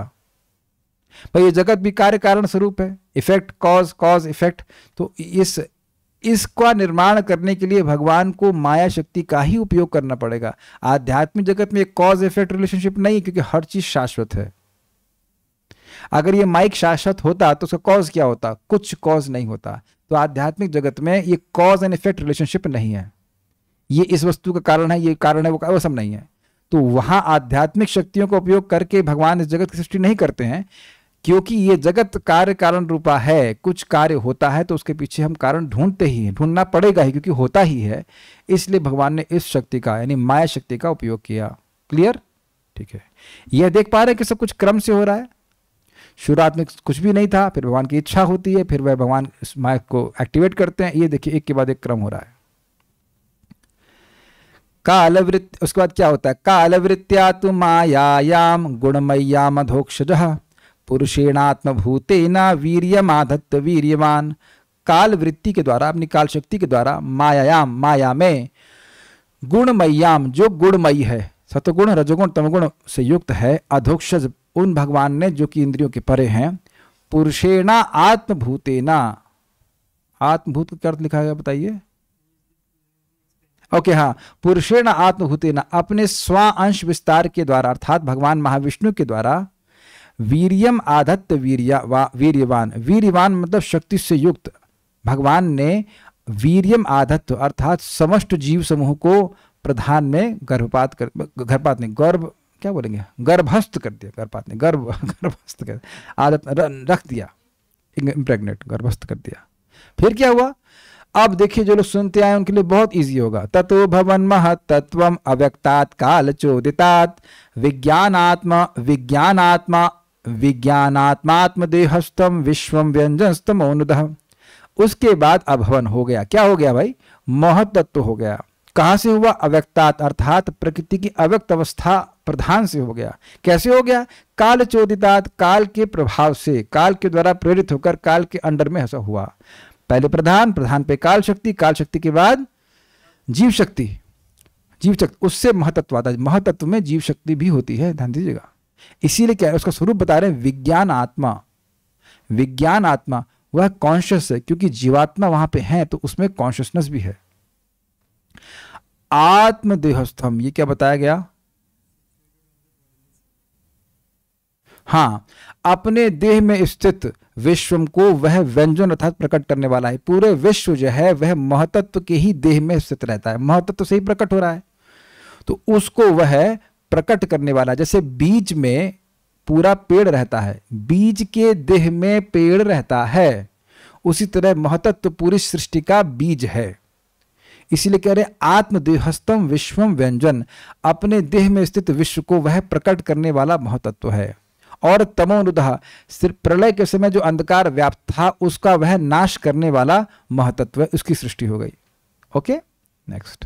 भाई ये जगत भी कार्य कारण स्वरूप है इफेक्ट कॉज कॉज इफेक्ट तो इस इसका निर्माण करने के लिए भगवान को माया शक्ति का ही उपयोग करना पड़ेगा आध्यात्मिक जगत में एक कॉज इफेक्ट रिलेशनशिप नहीं क्योंकि हर चीज शाश्वत है अगर ये माइक शाश्वत होता तो उसका कॉज क्या होता कुछ कॉज नहीं होता तो आध्यात्मिक जगत में ये कॉज एंड इफेक्ट रिलेशनशिप नहीं है ये इस वस्तु का कारण है ये कारण है वो वो सब नहीं है तो वहां आध्यात्मिक शक्तियों का उपयोग करके भगवान इस जगत की सृष्टि नहीं करते हैं क्योंकि ये जगत कार्य कारण रूपा है कुछ कार्य होता है तो उसके पीछे हम कारण ढूंढते ही हैं ढूंढना पड़ेगा ही क्योंकि होता ही है इसलिए भगवान ने इस शक्ति का यानी माया शक्ति का उपयोग किया क्लियर ठीक है यह देख पा रहे हैं कि सब कुछ क्रम से हो रहा है शुरुआत में कुछ भी नहीं था फिर भगवान की इच्छा होती है फिर वह भगवान इस माइक को एक्टिवेट करते हैं ये देखिए एक के बाद एक क्रम हो रहा है कालवृत्त उसके बाद क्या होता है कालवृत्त्या तो मायायाम गुणमय्याम अधोक्षज पुरुषेणात्मभूतेन वीर्यमाधत्त वीर्यमान काल वृत्ति के द्वारा अपनी काल शक्ति के द्वारा मायायाम माया में गुणमय्याम जो गुणमयी है सतगुण रजगुण तमगुण से युक्त है अधोक्षज उन भगवान ने जो कि इंद्रियों के परे हैं पुरुषेणा आत्मभूतेना आत्मभूत का अर्थ लिखा गया बताइए ओके हाँ पुरुषेण न अपने स्व अंश विस्तार के द्वारा अर्थात भगवान महाविष्णु के द्वारा वीरियम आधत्त वीरिया वा वीर्यवान वीर्यवान मतलब शक्ति से युक्त भगवान ने वीरियम आधत्त अर्थात समस्त जीव समूह को प्रधान में गर्भपात कर गर्भपात नहीं गर्भ क्या बोलेंगे गर्भस्थ कर दिया गर्भपात ने गर्भ गर्भस्थ कर आदत रख दिया इम्प्रेगनेट गर्भस्थ कर दिया फिर क्या हुआ अब देखिए जो लोग सुनते आए उनके लिए बहुत इजी होगा तत्व भवन मह तत्व अव्यक्तात् काल चोदितात् विज्ञानात्मा विज्ञानात्मा विज्ञानात्मात्म देहस्तम विश्वम व्यंजनस्तम अनुदह उसके बाद अभवन हो गया क्या हो गया भाई मोह तत्व हो गया कहा से हुआ अव्यक्तात अर्थात प्रकृति की अव्यक्त अवस्था प्रधान से हो गया कैसे हो गया काल चोदितात काल के प्रभाव से काल के द्वारा प्रेरित होकर काल के अंडर में ऐसा हुआ पहले प्रधान प्रधान पे काल शक्ति काल शक्ति के बाद जीव शक्ति जीव शक्ति उससे महतत्व आता है महतत्व में जीव शक्ति भी होती है ध्यान दीजिएगा इसीलिए क्या है उसका स्वरूप बता रहे हैं विज्ञान आत्मा विज्ञान आत्मा वह कॉन्शियस है क्योंकि जीवात्मा वहां पे है तो उसमें कॉन्शियसनेस भी है आत्मदेहस्थम ये क्या बताया गया हां अपने देह में स्थित विश्वम को वह व्यंजन अर्थात प्रकट करने वाला है पूरे विश्व जो है वह महतत्व के ही देह में स्थित रहता है महतत्व से ही प्रकट हो रहा है तो उसको वह प्रकट करने वाला जैसे बीज में पूरा पेड़ रहता है बीज के देह में पेड़ रहता है उसी तरह महतत्व पूरी सृष्टि का बीज है इसीलिए कह रहे आत्मदेहस्तम विश्वम व्यंजन अपने देह में स्थित विश्व को वह प्रकट करने वाला महतत्व है और तमोनुदह सिर्फ प्रलय के समय जो अंधकार व्याप्त था उसका वह नाश करने वाला महतत्व उसकी सृष्टि हो गई ओके नेक्स्ट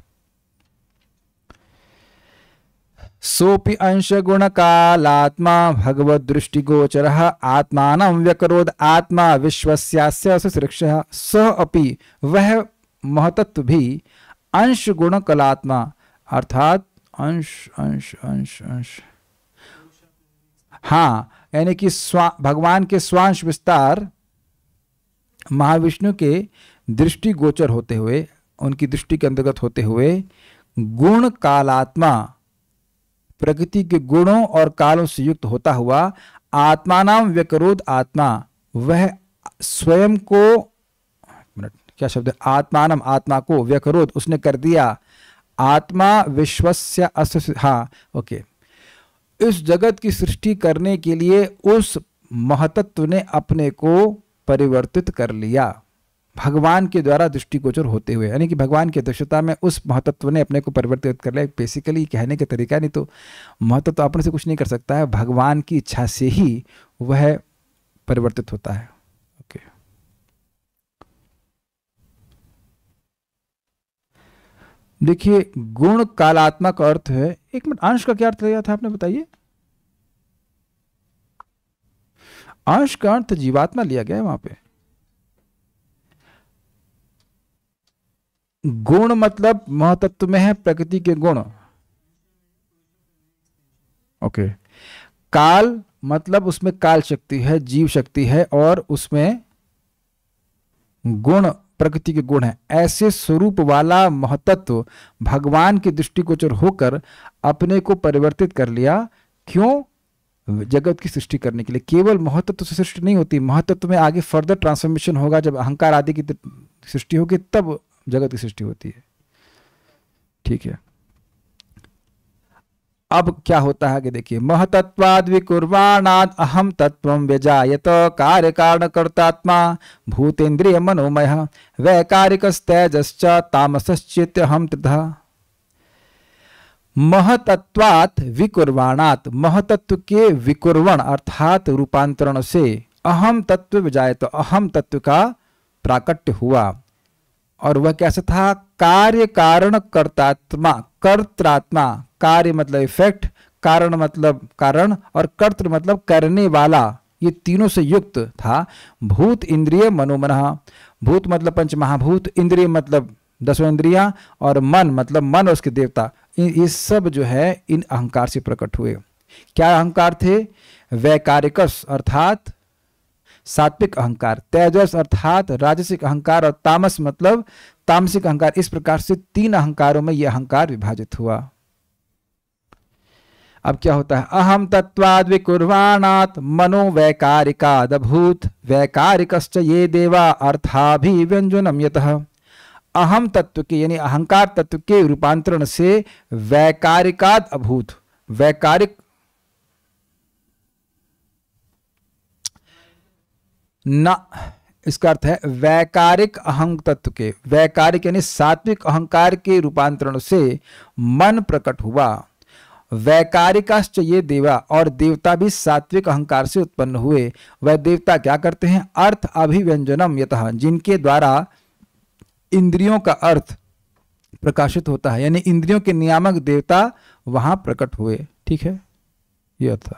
सोपि अंश गुण कालात्मा भगवत दृष्टिगोचर आत्मा व्यकरोद आत्मा विश्वस्यास्य सुरक्षा स अपि वह महतत्व भी अंश गुण कलात्मा अर्थात अंश अंश अंश अंश हाँ यानी कि स्वा भगवान के स्वांश विस्तार महाविष्णु के दृष्टि गोचर होते हुए उनकी दृष्टि के अंतर्गत होते हुए गुण कालात्मा प्रकृति के गुणों और कालों से युक्त होता हुआ आत्मा नाम व्यकरोध आत्मा वह स्वयं को क्या शब्द है आत्मानम आत्मा को व्यकरोध उसने कर दिया आत्मा विश्वस्य अस्त हाँ ओके इस जगत की सृष्टि करने के लिए उस महतत्व ने अपने को परिवर्तित कर लिया भगवान के द्वारा दृष्टिगोचर होते हुए यानी कि भगवान की अध्यक्षता में उस महतत्व ने अपने को परिवर्तित कर लिया बेसिकली कहने का तरीका नहीं तो तो अपने से कुछ नहीं कर सकता है भगवान की इच्छा से ही वह परिवर्तित होता है देखिए गुण कालात्मक अर्थ है एक मिनट अंश का क्या अर्थ लिया था आपने बताइए अंश का अर्थ जीवात्मा लिया गया है वहां पे गुण मतलब महतत्व में है प्रकृति के गुण ओके काल मतलब उसमें काल शक्ति है जीव शक्ति है और उसमें गुण प्रकृति के गुण हैं ऐसे स्वरूप वाला महतत्व भगवान की दृष्टिगोचर होकर अपने को परिवर्तित कर लिया क्यों जगत की सृष्टि करने के लिए केवल महतत्व से सृष्टि नहीं होती महतत्व में आगे फर्दर ट्रांसफॉर्मेशन होगा जब अहंकार आदि की सृष्टि होगी तब जगत की सृष्टि होती है ठीक है अब क्या होता है कि देखिए महतत्वाद विकुर्वाणाद अहम तत्व व्यजात कार्य कारण कर्तात्मा भूतेन्द्रिय मनोमय वैकारिकस्तेजश्च तामसित हम तथा महतत्वात विकुर्वाणात महतत्व के विकुर्वण अर्थात रूपांतरण से अहम तत्व विजायत अहम तत्व का प्राकट्य हुआ और वह कैसा था कार्य कारण कर्तात्मा कर्त्रात्मा कार्य मतलब इफेक्ट कारण मतलब कारण और कर्तृ मतलब करने वाला ये तीनों से युक्त था भूत इंद्रिय मनोमना भूत मतलब पंच महाभूत इंद्रिय मतलब दसों इंद्रिया और मन मतलब मन और उसके देवता ये सब जो है इन अहंकार से प्रकट हुए क्या अहंकार थे वैकारिकस अर्थात सात्विक अहंकार तेजस अर्थात राजसिक अहंकार और तामस मतलब तामसिक अहंकार इस प्रकार से तीन अहंकारों में यह अहंकार विभाजित हुआ अब क्या होता है अहम तत्वाद विकुर्वाणात मनो वैकारिकादभूत वैकारिक ये देवा अर्थाभिव्यंजनम यत अहम तत्व के यानी अहंकार तत्व के रूपांतरण से वैकारिकाद अभूत वैकारिक न इसका अर्थ है वैकारिक अहंग तत्व के वैकारिक यानी सात्विक अहंकार के रूपांतरण से मन प्रकट हुआ वैकारिकाश्च ये देवा और देवता भी सात्विक अहंकार से उत्पन्न हुए वह देवता क्या करते हैं अर्थ अभिव्यंजनम यतः जिनके द्वारा इंद्रियों का अर्थ प्रकाशित होता है यानी इंद्रियों के नियामक देवता वहां प्रकट हुए ठीक है यह अर्थ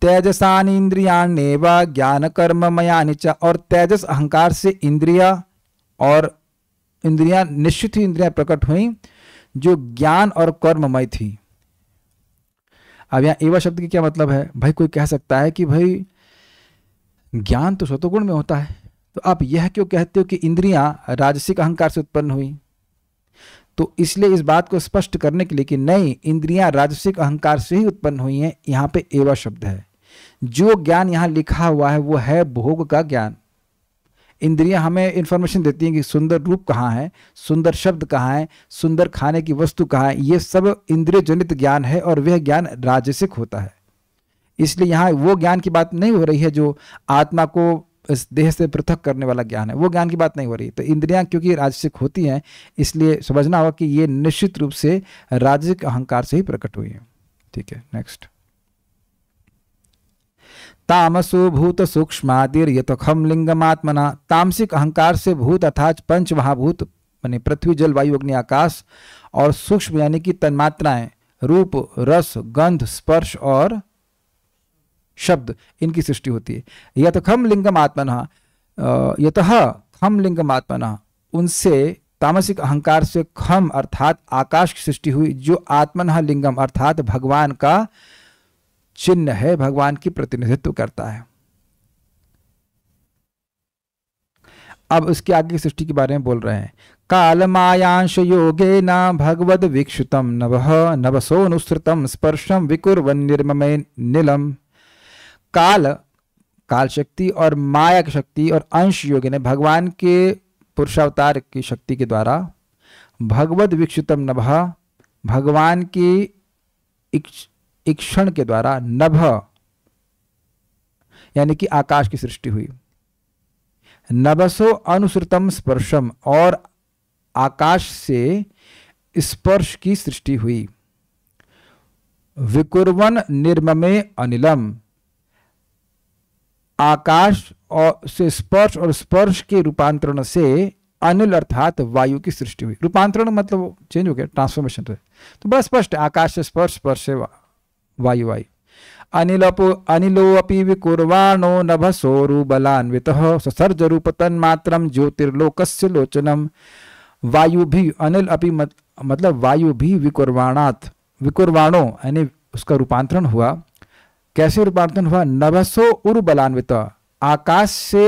तेजसान इंद्रियाण्यव ज्ञान कर्म मयानि और तेजस अहंकार से इंद्रिया और इंद्रिया निश्चित ही इंद्रिया प्रकट हुई जो ज्ञान और कर्ममय थी अब यहाँ एवा शब्द की क्या मतलब है भाई कोई कह सकता है कि भाई ज्ञान तो स्वतोगुण में होता है तो आप यह क्यों कहते हो कि इंद्रियां राजसिक अहंकार से उत्पन्न हुई तो इसलिए इस बात को स्पष्ट करने के लिए कि नहीं इंद्रियां राजसिक अहंकार से ही उत्पन्न हुई हैं यहाँ पे एवा शब्द है जो ज्ञान यहाँ लिखा हुआ है वो है भोग का ज्ञान इंद्रियां हमें इन्फॉर्मेशन देती हैं कि सुंदर रूप कहाँ है सुंदर शब्द कहाँ है सुंदर खाने की वस्तु कहाँ है ये सब इंद्रिय जनित ज्ञान है और वह ज्ञान राजसिक होता है इसलिए यहाँ वो ज्ञान की बात नहीं हो रही है जो आत्मा को इस देह से पृथक करने वाला ज्ञान है वो ज्ञान की बात नहीं हो रही तो इंद्रियां क्योंकि राजसिक होती हैं इसलिए समझना होगा कि ये निश्चित रूप से राजसिक अहंकार से ही प्रकट हुई है ठीक है नेक्स्ट तामसो भूत सूक्ष्मादिर यथखम लिंगमात्मना तामसिक अहंकार से भूत अर्थात पंच महाभूत मानी पृथ्वी जल वायु अग्नि आकाश और सूक्ष्म यानी कि तन्मात्राएं रूप रस गंध स्पर्श और शब्द इनकी सृष्टि होती है यथखम लिंगम आत्मन यत खम लिंगम उनसे तामसिक अहंकार से खम अर्थात आकाश की सृष्टि हुई जो आत्मन लिंगम अर्थात भगवान का चिन्ह है भगवान की प्रतिनिधित्व करता है अब उसके आगे की सृष्टि के बारे में बोल रहे हैं काल मायांश योगे न भगवद विक्षुतम नव नवसो अनुसृतम स्पर्शम विकुर निर्ममे नीलम काल काल शक्ति और माया की शक्ति और अंश योगे ने भगवान के पुरुषावतार की शक्ति के द्वारा भगवद विक्षुतम नभ भगवान की क्षण के द्वारा नभ यानी कि आकाश की सृष्टि हुई नभसो अनुसृतम स्पर्शम और आकाश से स्पर्श की सृष्टि हुई विकुर्वन निर्ममे अनिलम आकाश और से स्पर्श और स्पर्श के रूपांतरण से अनिल अर्थात वायु की सृष्टि हुई रूपांतरण मतलब चेंज हो गया ट्रांसफॉर्मेशन तो, तो बड़ा स्पष्ट आकाश से स्पर्श स्पर्श से वायु वायु अनिलो अनिलोऽपि विकुर्वाणो नभसोरुबलान्वितः ससर्जरूपतन्मात्रं ज्योतिर्लोकस्य वायु भी अनिल अपि मत, मतलब भी विकुर्वाणात् विकुर्वाणो यानी उसका रूपांतरण हुआ कैसे रूपांतरण हुआ नभसो उर्बलान्वित आकाश से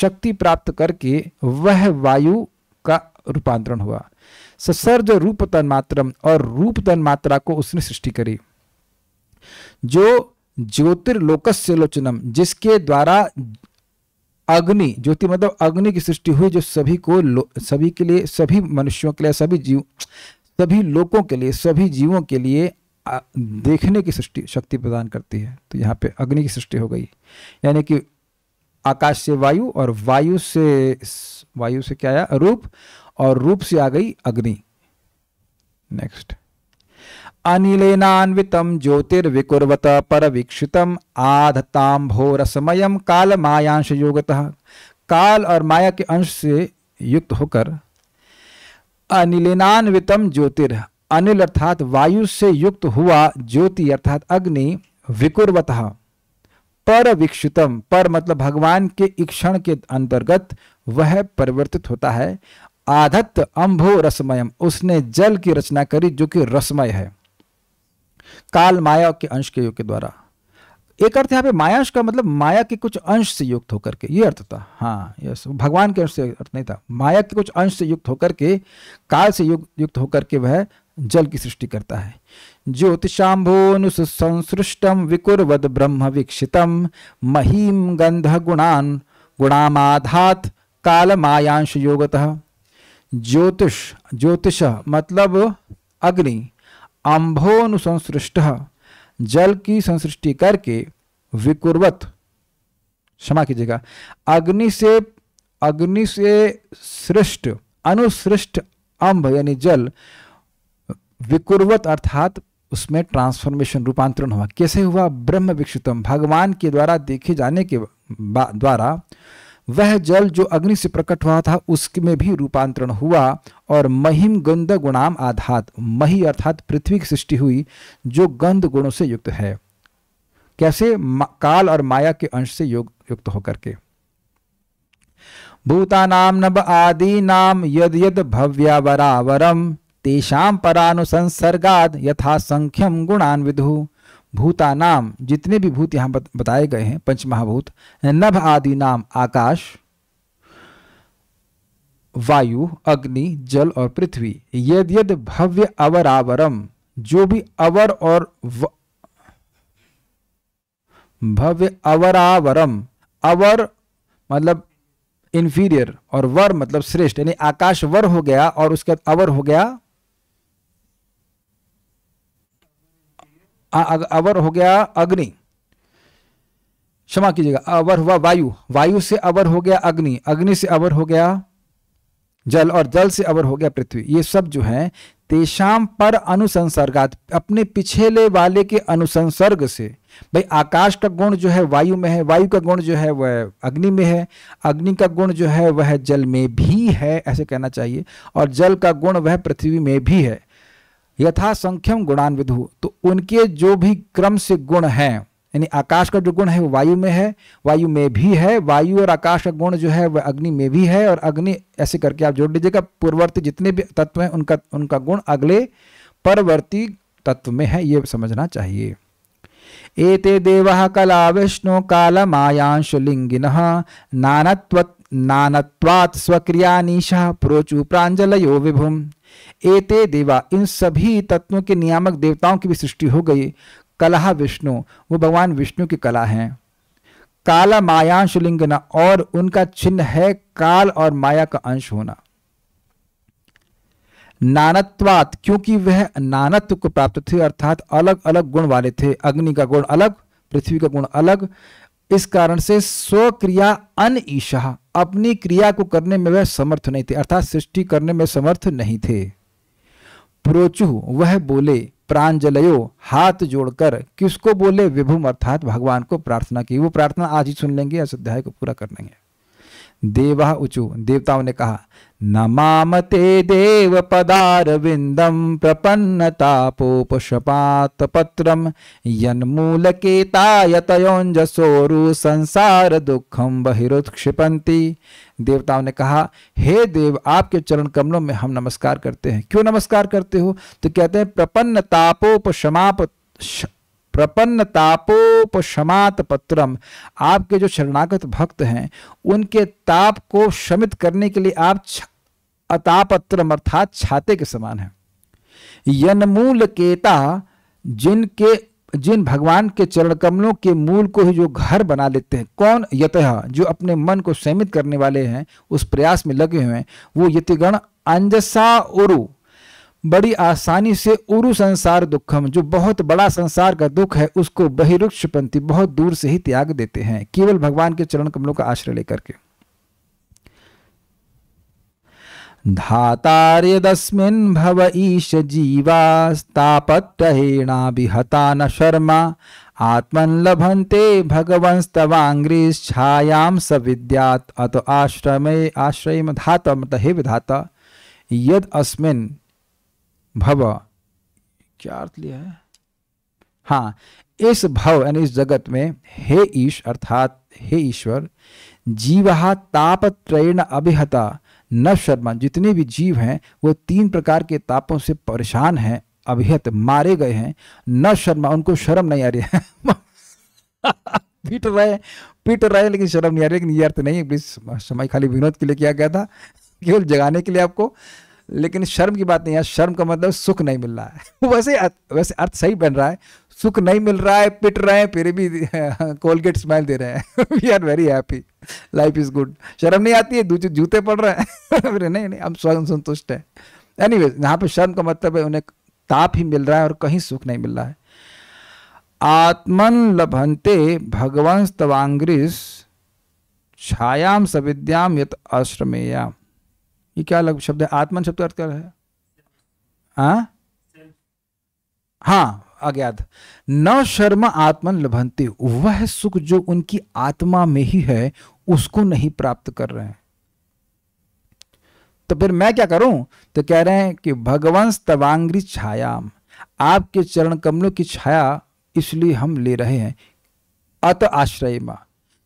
शक्ति प्राप्त करके वह वायु का रूपांतरण हुआ ससर्ज रूप तन्मात्रम और रूप तन्मात्रा को उसने सृष्टि करी जो ज्योतिर्लोकस्य लोचनम जिसके द्वारा अग्नि ज्योति मतलब अग्नि की सृष्टि हुई जो सभी को सभी के लिए सभी मनुष्यों के लिए सभी जीव सभी लोगों के लिए सभी जीवों के लिए देखने की सृष्टि शक्ति प्रदान करती है तो यहाँ पे अग्नि की सृष्टि हो गई यानी कि आकाश से वायु और वायु से वायु से क्या आया रूप और रूप से आ गई अग्नि नेक्स्ट अनिलेनान्वितं ज्योतिर्विकुर्वत परवीक्षितम आधताम्भोरसमयम काल मायांश योगतः काल और माया के अंश से युक्त होकर अनिलेनान्वितम ज्योतिर अनिल अर्थात वायु से युक्त हुआ ज्योति अर्थात अग्नि विकुर्वत पर विक्षितम पर मतलब भगवान के इक्षण के अंतर्गत वह परिवर्तित होता है आधत्त अंभो रसमयम उसने जल की रचना करी जो कि रसमय है काल माया के अंश के योग के द्वारा एक अर्थ यहाँ पे मायाश का मतलब माया के कुछ अंश से युक्त होकर के ये अर्थ था हाँ यस भगवान के अंश से अर्थ नहीं था माया के कुछ अंश से युक्त होकर के काल से युक्त होकर के वह जल की सृष्टि करता है ज्योतिषाम्भोनुसंसृष्टम विकुर्वद ब्रह्म वीक्षितम महीम गंध गुणान गुणामाधात काल मायांश योगतः ज्योतिष ज्योतिष मतलब अग्नि अंभोनुसंसृष्ट जल की संसृष्टि करके विकुर्वत क्षमा कीजिएगा अग्नि से अग्नि से सृष्ट अनुसृष्ट अंभ यानी जल विकुर्वत अर्थात उसमें ट्रांसफॉर्मेशन रूपांतरण हुआ कैसे हुआ ब्रह्म विक्षितम भगवान के द्वारा देखे जाने के द्वारा वह जल जो अग्नि से प्रकट हुआ था उसमें भी रूपांतरण हुआ और महिम गंध गुणाम आधात मही अर्थात पृथ्वी की सृष्टि हुई जो गंध गुणों से युक्त है कैसे काल और माया के अंश से योग युक्त होकर के भूतानाम नब आदि नाम यद यद भव्यावरावरम तेषाम परानुसंसर्गाद यथा संख्यम गुणान विधु भूतानाम जितने भी भूत यहां बताए गए हैं पंच महाभूत नभ आदि नाम आकाश वायु अग्नि जल और पृथ्वी यद यद भव्य अवरावरम जो भी अवर और व... भव्य अवरावरम अवर मतलब इन्फीरियर और वर मतलब श्रेष्ठ यानी आकाश वर हो गया और उसके बाद अवर हो गया अवर हो गया अग्नि क्षमा कीजिएगा अवर हुआ वायु वायु से अवर हो गया अग्नि अग्नि से अवर हो गया जल और जल से अवर हो गया पृथ्वी ये सब जो है तेषाम पर अनुसंसर्गात अपने पिछले वाले के अनुसंसर्ग से भाई आकाश का गुण जो है वायु में है वायु का गुण जो है वह अग्नि में है अग्नि का गुण जो है वह जल में भी है ऐसे कहना चाहिए और जल का गुण वह पृथ्वी में भी है यथा संख्यम गुणान्विधु तो उनके जो भी क्रम से गुण हैं यानी आकाश का जो गुण है वो वायु में है वायु में भी है वायु और आकाश का गुण जो है वह अग्नि में भी है और अग्नि ऐसे करके आप जोड़ लीजिएगा पूर्ववर्ती जितने भी तत्व हैं उनका उनका गुण अगले परवर्ती तत्व में है ये समझना चाहिए एते देव कला विष्णु काल मायांशुलिंगिन नानत्व नानत्वात् निशा प्रोचु प्राञ्जलयो विभुम एते देवा इन सभी तत्वों के नियामक देवताओं की भी सृष्टि हो गई कला विष्णु वो भगवान विष्णु की कला हैं काला लिंगना और उनका चिन्ह है काल और माया का अंश होना नानत्वात क्योंकि वह नानत्व को प्राप्त थे अर्थात अलग अलग गुण वाले थे अग्नि का गुण अलग पृथ्वी का गुण अलग इस कारण से स्वक्रिया अन ईशा अपनी क्रिया को करने में वह समर्थ नहीं थे अर्थात सृष्टि करने में समर्थ नहीं थे प्रोचु वह बोले प्राणजलयो हाथ जोड़कर किसको बोले विभुम अर्थात भगवान को प्रार्थना की वो प्रार्थना आज ही सुन लेंगे इस अध्याय को पूरा कर लेंगे देव उचु देवताओं ने कहा नमाम ते देव पदार विंदम प्रपन्न तापोपशपात पत्रम के केतायतयोजसोरु संसार दुखम बहिरुत्क्षिपंती देवताओं ने कहा हे देव आपके चरण कमलों में हम नमस्कार करते हैं क्यों नमस्कार करते हो तो कहते हैं प्रपन्न तापोपशमाप प्रपन्न तापोपशमात पत्रम आपके जो शरणागत भक्त हैं उनके ताप को शमित करने के लिए आप अतापत्रम अर्थात छाते के समान है यनमूल केता जिनके जिन भगवान के चरण कमलों के मूल को ही जो घर बना लेते हैं कौन यतः जो अपने मन को सीमित करने वाले हैं उस प्रयास में लगे हुए हैं वो यतिगण अंजसा उरु बड़ी आसानी से उरु संसार दुखम जो बहुत बड़ा संसार का दुख है उसको बहिरुक्षपंथी बहुत दूर से ही त्याग देते हैं केवल भगवान के चरण कमलों का आश्रय लेकर के धातार्यदस्मिन् भव ईश जीवास्तापत्रहेणाभिहता न शर्मा आत्मन लभन्ते छायाम स विद्यात अत आश्रमे आश्रय धातम हे विधाता यद अस्मिन भव क्या अर्थ लिया है हाँ इस भव यानी इस जगत में हे ईश अर्थात हे ईश्वर जीवहा ताप त्रैण अभिहता न शर्मा जितने भी जीव हैं वो तीन प्रकार के तापों से परेशान हैं अभिहत मारे गए हैं न शर्मा उनको शर्म नहीं आ रही है पीट रहे पीट रहे लेकिन शर्म नहीं आ रही लेकिन ये अर्थ नहीं है समय खाली विनोद के लिए किया गया था केवल जगाने के लिए आपको लेकिन शर्म की बात नहीं है शर्म का मतलब सुख नहीं मिल रहा है वैसे वैसे अर्थ सही बन रहा है सुख नहीं मिल रहा है पिट रहे हैं फिर भी कोलगेट स्माइल दे रहे हैं we are very happy life is good शर्म नहीं आती है जूते पड़ रहे हैं अरे नहीं नहीं हम स्वयं संतुष्ट हैं एनी वेज यहाँ पर शर्म का मतलब है उन्हें ताप ही मिल रहा है और कहीं सुख नहीं मिल रहा है आत्मन लभंते भगवान तवांग्रीस छायाम सविद्याम यत आश्रमेयाम ये क्या अलग शब्द है आत्मन शब्द अर्थ कर है हाँ हाँ अज्ञात न शर्म आत्मन लभंते वह सुख जो उनकी आत्मा में ही है उसको नहीं प्राप्त कर रहे हैं तो फिर मैं क्या करूं तो कह रहे हैं कि भगवंश तवांग्री छायाम आपके चरण कमलों की छाया इसलिए हम ले रहे हैं अत आश्रय मां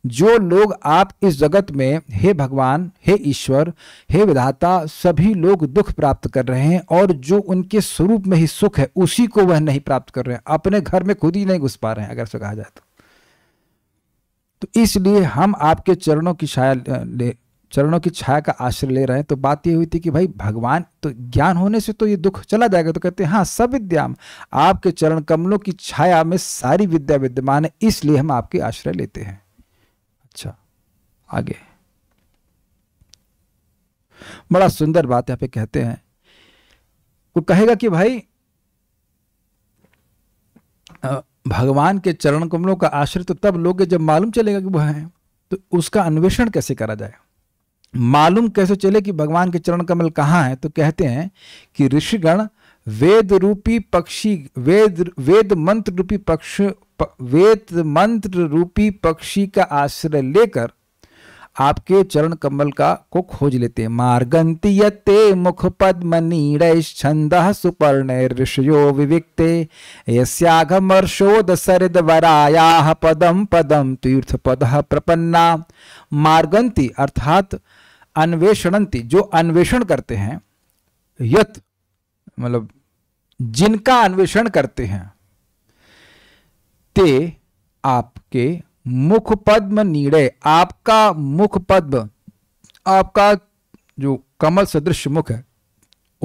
जो लोग आप इस जगत में हे भगवान हे ईश्वर हे विधाता सभी लोग दुख प्राप्त कर रहे हैं और जो उनके स्वरूप में ही सुख है उसी को वह नहीं प्राप्त कर रहे हैं अपने घर में खुद ही नहीं घुस पा रहे हैं अगर से कहा जाए तो।, तो इसलिए हम आपके चरणों की छाया ले चरणों की छाया का आश्रय ले रहे हैं तो बात यह हुई थी कि भाई भगवान तो ज्ञान होने से तो ये दुख चला जाएगा तो कहते हैं हाँ सब विद्याम आपके चरण कमलों की छाया में सारी विद्या विद्यमान है इसलिए हम आपके आश्रय लेते हैं आगे बड़ा सुंदर बात यहां पे कहते हैं वो कहेगा कि भाई भगवान के चरण कमलों का आश्रय तो तब लोग जब मालूम चलेगा कि वह हैं तो उसका अन्वेषण कैसे करा जाए मालूम कैसे चले कि भगवान के चरण कमल कहां है तो कहते हैं कि ऋषिगण वेद रूपी पक्षी वेद वेद मंत्र रूपी पक्ष वेद मंत्र रूपी पक्षी का आश्रय लेकर आपके चरण कमल का को खोज लेते हैं ये मुख पद्म छंद सुपर्ण ऋषियो विविक्ते यश्याघमर्षोद सरद वराया पदम पदम तीर्थ पद प्रपन्ना मार्गंती अर्थात अन्वेषणंती जो अन्वेषण करते हैं यत मतलब जिनका अन्वेषण करते हैं ते आपके मुख पद्म नीड़े आपका मुख पद्म आपका जो कमल सदृश मुख है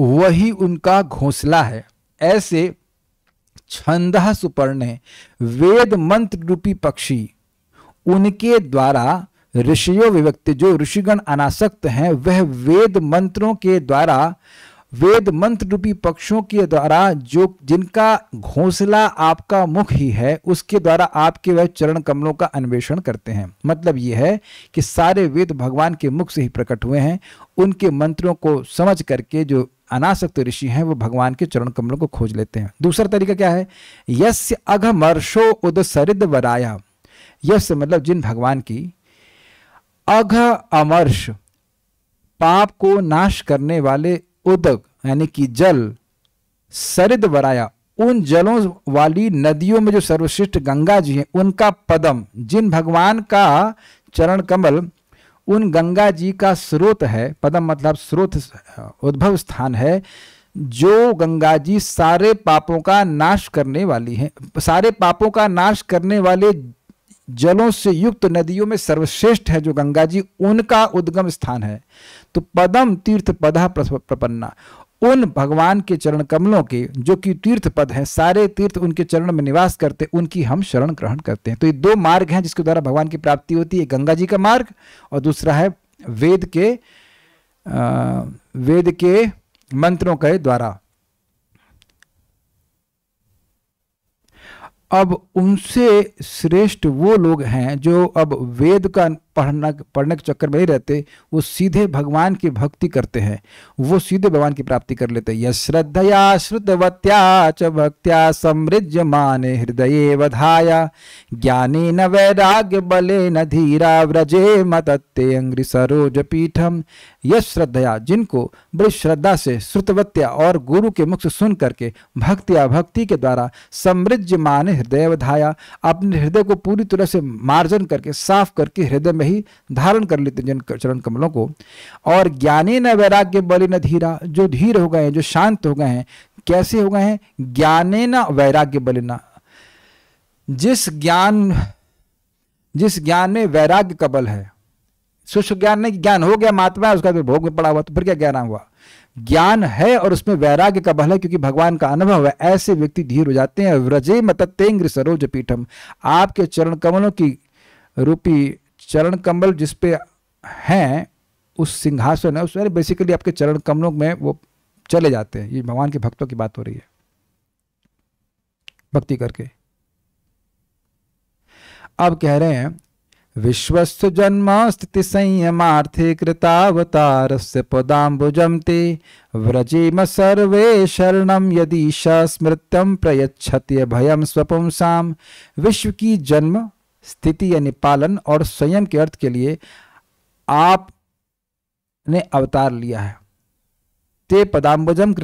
वही उनका घोंसला है ऐसे छंद सुपर्ण वेद मंत्र रूपी पक्षी उनके द्वारा ऋषियों विभक्ति जो ऋषिगण अनासक्त हैं वह वेद मंत्रों के द्वारा वेद मंत्र रूपी पक्षों के द्वारा जो जिनका घोंसला आपका मुख ही है उसके द्वारा आपके वह चरण कमलों का अन्वेषण करते हैं मतलब यह है कि सारे वेद भगवान के मुख से ही प्रकट हुए हैं उनके मंत्रों को समझ करके जो अनासक्त ऋषि हैं वो भगवान के चरण कमलों को खोज लेते हैं दूसरा तरीका क्या है यश अघमर्षो उद सरिद वराया यश मतलब जिन भगवान की अघ अमर्ष पाप को नाश करने वाले उदक यानी कि जल सरिद बराया उन जलों वाली नदियों में जो सर्वश्रेष्ठ गंगा जी हैं उनका पदम जिन भगवान का चरण कमल उन गंगा जी का स्रोत है पदम मतलब स्रोत उद्भव स्थान है जो गंगा जी सारे पापों का नाश करने वाली हैं सारे पापों का नाश करने वाले जलों से युक्त नदियों में सर्वश्रेष्ठ है जो गंगा जी उनका उद्गम स्थान है तो पदम तीर्थ पदा प्रपन्ना उन भगवान के चरण कमलों के जो कि तीर्थ पद हैं सारे तीर्थ उनके चरण में निवास करते उनकी हम शरण ग्रहण करते हैं तो ये दो मार्ग हैं जिसके द्वारा भगवान की प्राप्ति होती है गंगा जी का मार्ग और दूसरा है वेद के आ, वेद के मंत्रों के द्वारा अब उनसे श्रेष्ठ वो लोग हैं जो अब वेद का पढ़ना पढ़ने के चक्कर में ही रहते वो सीधे भगवान की भक्ति करते हैं वो सीधे भगवान की प्राप्ति कर लेते हैं यश्रद्धया श्रुतवत्या च भक्त्या समृज मान हृदय वधाया ज्ञाने न वैराग्य बले न धीरा व्रजे मतत्ते अंग्रि सरोज पीठम यह श्रद्धया जिनको बड़ी श्रद्धा से श्रुतवत्या और गुरु के मुख से सुन करके भक्ति अभक्ति के द्वारा समृज मान हृदय वधाया अपने हृदय को पूरी तरह से मार्जन करके साफ करके हृदय में ही धारण कर लेते जिन चरण कमलों को और ज्ञाने न वैराग्य बलि न धीरा जो धीर हो गए हैं जो शांत हो गए हैं कैसे हो गए हैं ज्ञाने न वैराग्य बलि न जिस ज्ञान जिस ज्ञान में वैराग्य का बल है सुष्ट ज्ञान नहीं ज्ञान हो गया महात्मा उसका तो भोग में पड़ा हुआ तो फिर क्या ज्ञान हुआ ज्ञान है और उसमें वैराग्य का बल है क्योंकि भगवान का अनुभव है ऐसे व्यक्ति धीर हो जाते हैं व्रजे मततेंग्र सरोज पीठम आपके चरण कमलों की रूपी चरण कमल जिस पे हैं उस सिंहासन है उसमें बेसिकली आपके चरण कमलों में वो चले जाते हैं ये भगवान के भक्तों की बात हो रही है भक्ति करके अब कह रहे हैं विश्वस्थ स्थिति संयमार्थे कृतावतार से पदाम्बुजम ते व्रजेम सर्वे शरण यदि स्मृत्यम प्रयच्छत भयम स्वपुंसाम विश्व की जन्म स्थिति यानी पालन और संयम के अर्थ के लिए आप ने अवतार लिया है ते पदाम्बुजम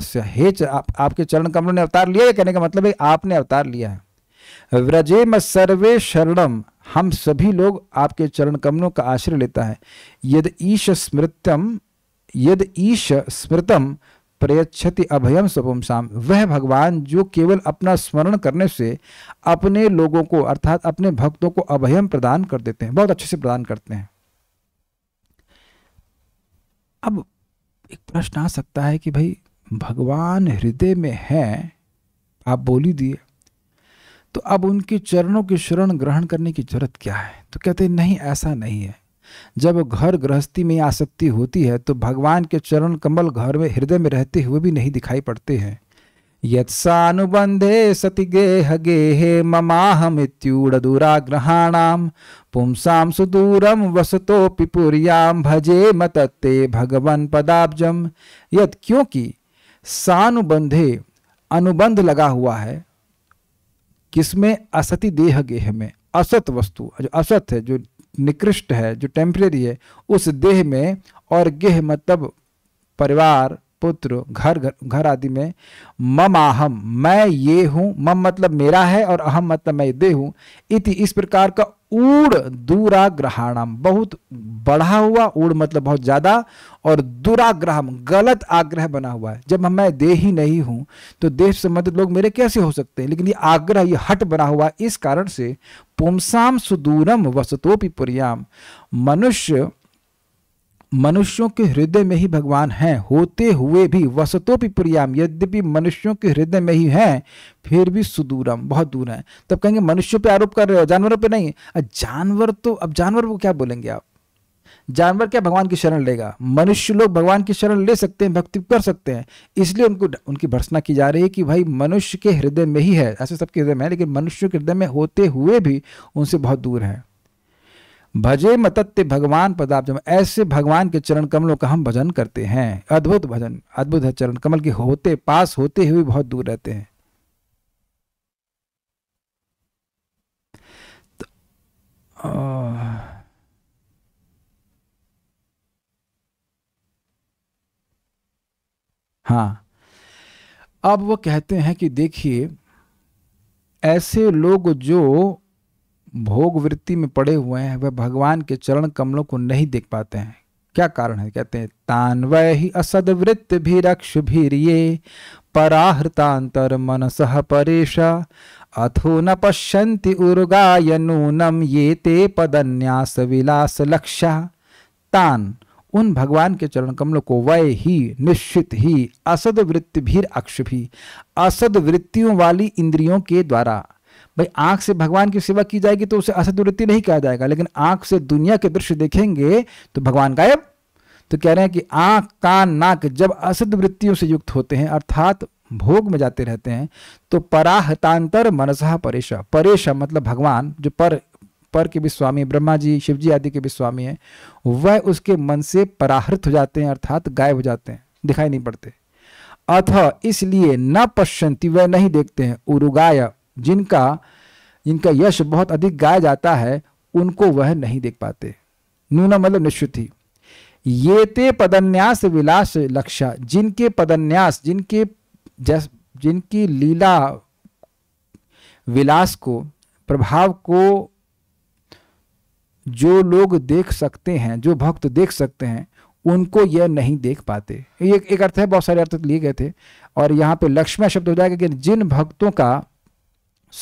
से हे च, आप, आपके चरण कमलों ने अवतार लिया है कहने का मतलब है आपने अवतार लिया है व्रजे म सर्वे शरणम हम सभी लोग आपके चरण कमलों का आश्रय लेता है यद ईश स्मृतम यद ईश स्मृतम प्रयच्छति अभयम स्वपुंसाम वह भगवान जो केवल अपना स्मरण करने से अपने लोगों को अर्थात अपने भक्तों को अभयम प्रदान कर देते हैं बहुत अच्छे से प्रदान करते हैं अब एक प्रश्न आ सकता है कि भाई भगवान हृदय में है आप बोली दिए तो अब उनके चरणों की शरण ग्रहण करने की जरूरत क्या है तो कहते नहीं ऐसा नहीं है जब घर गृहस्थी में आसक्ति होती है तो भगवान के चरण कमल घर में हृदय में रहते हुए भी नहीं दिखाई पड़ते हैं युबंधे सति गेह गेहे ममाहमितूढ़दुराग्रहाणाम पुंसा सुदूरम वसतो पिपुरियाम भजे मतते भगवन पदाब्जम यद क्योंकि सानुबंधे अनुबंध लगा हुआ है किसमें असति देह गेह में असत वस्तु जो असत है जो निकृष्ट है जो टेम्परेरी है उस देह में और गेह मतलब परिवार पुत्र घर घर आदि में मम आहम मैं ये हूं मम मतलब मेरा है और अहम मतलब मैं दे हूं इति इस प्रकार का उड़ दुराग्रहणम बहुत बढ़ा हुआ उड़ मतलब बहुत ज्यादा और दुराग्रह गलत आग्रह बना हुआ है जब मैं दे ही नहीं हूं तो देह संबंधित लोग मेरे कैसे हो सकते हैं लेकिन ये आग्रह ये हट बना हुआ इस कारण से पुमसाम सुदूरम वसतोपि पुरियाम मनुष्य मनुष्यों के हृदय में ही भगवान हैं होते हुए भी वसतोपि प्रियाम यद्यपि मनुष्यों के हृदय में ही हैं फिर भी सुदूरम बहुत दूर हैं तब कहेंगे मनुष्यों पे आरोप कर रहे हो जानवरों पे नहीं जानवर तो अब जानवर को क्या बोलेंगे आप जानवर क्या भगवान की शरण लेगा मनुष्य लोग भगवान की शरण ले सकते हैं भक्ति कर सकते हैं इसलिए उनको उनकी भर्सना की जा रही है कि भाई मनुष्य के हृदय में ही है ऐसे सबके हृदय में है लेकिन मनुष्य के हृदय में होते हुए भी उनसे बहुत दूर है भजे मतत्य भगवान पदाप जब ऐसे भगवान के चरण कमलों का हम भजन करते हैं अद्भुत भजन अद्भुत है चरण कमल के होते पास होते हुए बहुत दूर रहते हैं तो, हाँ अब वो कहते हैं कि देखिए ऐसे लोग जो भोग वृत्ति में पड़े हुए हैं वह भगवान के चरण कमलों को नहीं देख पाते हैं क्या कारण है कहते हैं तान वह ही असद वृत्त भी रक्ष रिये पराहृतांतर मनसह परेशा अथो न पश्यंति उर्गाय नूनम ये ते पदन्यास विलास लक्ष्य तान उन भगवान के चरण कमलों को वय ही निश्चित ही असद वृत्ति भी अक्ष भी असद वृत्तियों वाली इंद्रियों के द्वारा भाई आंख से भगवान की सेवा की जाएगी तो उसे वृत्ति नहीं कहा जाएगा लेकिन आंख से दुनिया के दृश्य देखेंगे तो भगवान गायब तो कह रहे हैं कि आंख कान नाक जब असद वृत्तियों से युक्त होते हैं अर्थात भोग में जाते रहते हैं तो पराहतांतर मनसहा परेश परेश मतलब भगवान जो पर पर के भी स्वामी ब्रह्मा जी शिव जी आदि के भी स्वामी हैं वह उसके मन से पराहृत हो जाते हैं अर्थात गायब हो जाते हैं दिखाई नहीं पड़ते अथ इसलिए न पश्यंती वह नहीं देखते हैं उरुगाय जिनका जिनका यश बहुत अधिक गाया जाता है उनको वह नहीं देख पाते नूना मतलब निश्चित ही ये ते पदन्यास विलास लक्ष्य जिनके पदन्यास जिनके जस जिनकी लीला विलास को प्रभाव को जो लोग देख सकते हैं जो भक्त देख सकते हैं उनको यह नहीं देख पाते ये एक अर्थ है बहुत सारे अर्थ लिए गए थे और यहाँ पे लक्ष्मण शब्द हो जाएगा कि जिन भक्तों का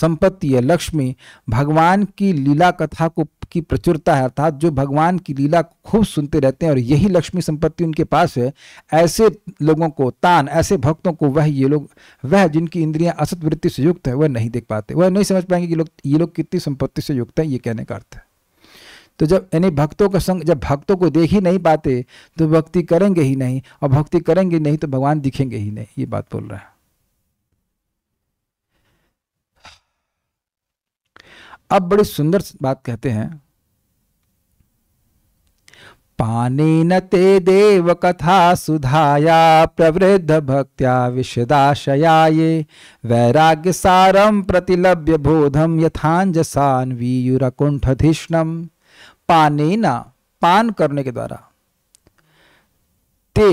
संपत्ति है लक्ष्मी भगवान की लीला कथा को की प्रचुरता है अर्थात जो भगवान की लीला खूब सुनते रहते हैं और यही लक्ष्मी संपत्ति उनके पास है ऐसे लोगों को तान ऐसे भक्तों को वह ये लोग वह जिनकी इंद्रियां असत वृत्ति से युक्त है वह नहीं देख पाते वह नहीं समझ पाएंगे कि लोग ये लोग कितनी संपत्ति से युक्त है ये कहने का अर्थ है तो जब यानी भक्तों का संग जब भक्तों को देख ही नहीं पाते तो भक्ति करेंगे ही नहीं और भक्ति करेंगे नहीं तो भगवान दिखेंगे ही नहीं ये बात बोल रहा है अब बड़ी सुंदर बात कहते हैं पानी न ते देव कथा सुधाया प्रवृद्ध भक्त्या विशदाशया ये वैराग्य सारम प्रतिलभ्य बोधम यथांजसान्वीयुरकुंठधिष्णम पानी न पान करने के द्वारा ते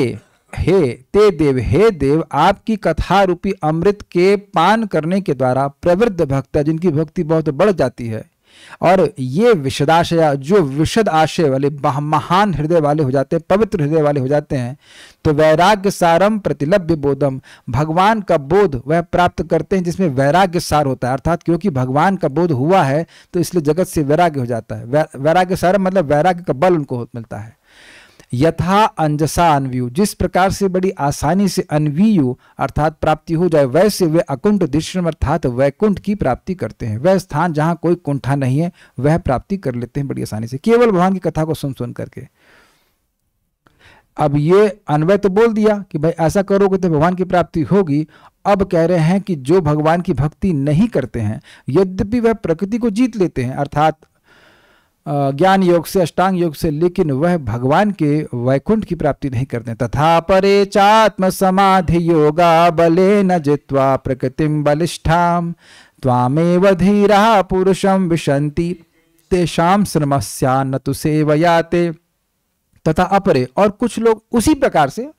हे ते देव हे देव आपकी कथा रूपी अमृत के पान करने के द्वारा प्रवृद्ध भक्त जिनकी भक्ति बहुत बढ़ जाती है और ये विशदाशय जो विशद आशय वाले महान हृदय वाले हो जाते हैं पवित्र हृदय वाले हो जाते हैं तो वैराग्य सारम प्रतिलभ्य बोधम भगवान का बोध वह प्राप्त करते हैं जिसमें वैराग्य सार होता है अर्थात क्योंकि भगवान का बोध हुआ है तो इसलिए जगत से वैराग्य हो जाता है वैराग्य सारम मतलब वैराग्य का बल उनको मिलता है यथा अंजसा अनवियु जिस प्रकार से बड़ी आसानी से अनवीयु अर्थात प्राप्ति हो जाए वैसे वे अकुंठ दृश्यम अर्थात वैकुंठ की प्राप्ति करते हैं वह स्थान जहाँ कोई कुंठा नहीं है वह प्राप्ति कर लेते हैं बड़ी आसानी से केवल भगवान की कथा को सुन सुन करके अब ये अनवय तो बोल दिया कि भाई ऐसा करोगे तो भगवान की प्राप्ति होगी अब कह रहे हैं कि जो भगवान की भक्ति नहीं करते हैं यद्यपि वह प्रकृति को जीत लेते हैं अर्थात ज्ञान योग से अष्टांग योग से लेकिन वह भगवान के वैकुंठ की प्राप्ति नहीं करते तथा परे चात्म समाधि योगा बले न जित्वा प्रकृतिम बलिष्ठाम त्वामे धीरा पुरुषम विशंति तेषाम श्रमस्या न तो सेवयाते तथा अपरे और कुछ लोग उसी प्रकार से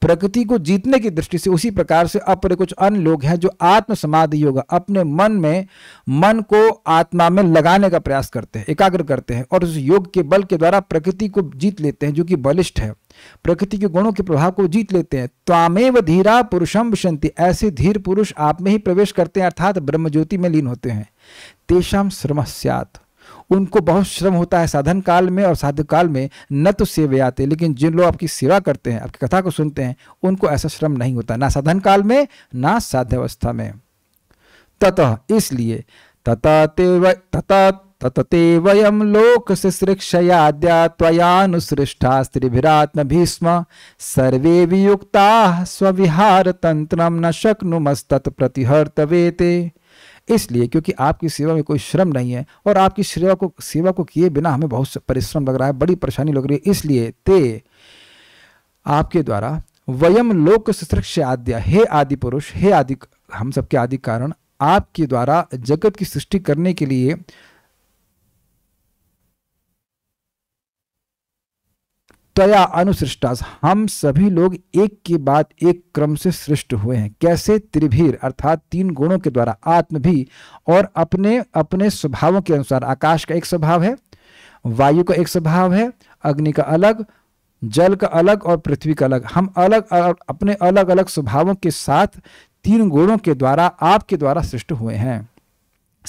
प्रकृति को जीतने की दृष्टि से उसी प्रकार से अपने कुछ अन्य लोग हैं जो आत्म समाधि योगा अपने मन में मन को आत्मा में लगाने का प्रयास करते हैं एकाग्र करते हैं और उस योग के बल के द्वारा प्रकृति को जीत लेते हैं जो कि बलिष्ठ है प्रकृति के गुणों के प्रभाव को जीत लेते हैं त्वामेव धीरा पुरुषम विशंति ऐसे धीर पुरुष आप में ही प्रवेश करते हैं अर्थात ब्रह्म ज्योति में लीन होते हैं तेषाम श्रम उनको बहुत श्रम होता है साधन काल में और साधु काल में न तो सेवे आते लेकिन जिन लोग आपकी सेवा करते हैं आपकी कथा को सुनते हैं उनको ऐसा श्रम नहीं होता ना साधन काल में ना साध्यावस्था में ततः इसलिए तथा तथा ततते वयम लोक शुश्रक्षयाद्यानुसृष्टा स्त्रीभिरात्म भीष्म सर्वे वियुक्ता स्विहार तंत्र न शक्नुमस्तत् प्रतिहर्तवेते इसलिए क्योंकि आपकी सेवा में कोई श्रम नहीं है और आपकी सेवा को सेवा को किए बिना हमें बहुत परिश्रम लग रहा है बड़ी परेशानी लग रही है इसलिए ते आपके द्वारा वयम लोक सृक्ष आद्य हे आदि पुरुष हे आदि हम सबके आदि कारण आपके द्वारा जगत की सृष्टि करने के लिए तया अनुसृष्टा हम सभी लोग एक के बाद एक क्रम से सृष्ट हुए हैं कैसे त्रिभीर अर्थात तीन गुणों के द्वारा आत्म भी और अपने अपने स्वभावों के अनुसार आकाश का एक स्वभाव है वायु का एक स्वभाव है अग्नि का अलग जल का अलग और पृथ्वी का अलग हम अलग अलग अपने अलग अलग स्वभावों के साथ तीन गुणों के द्वारा आपके द्वारा सृष्ट हुए हैं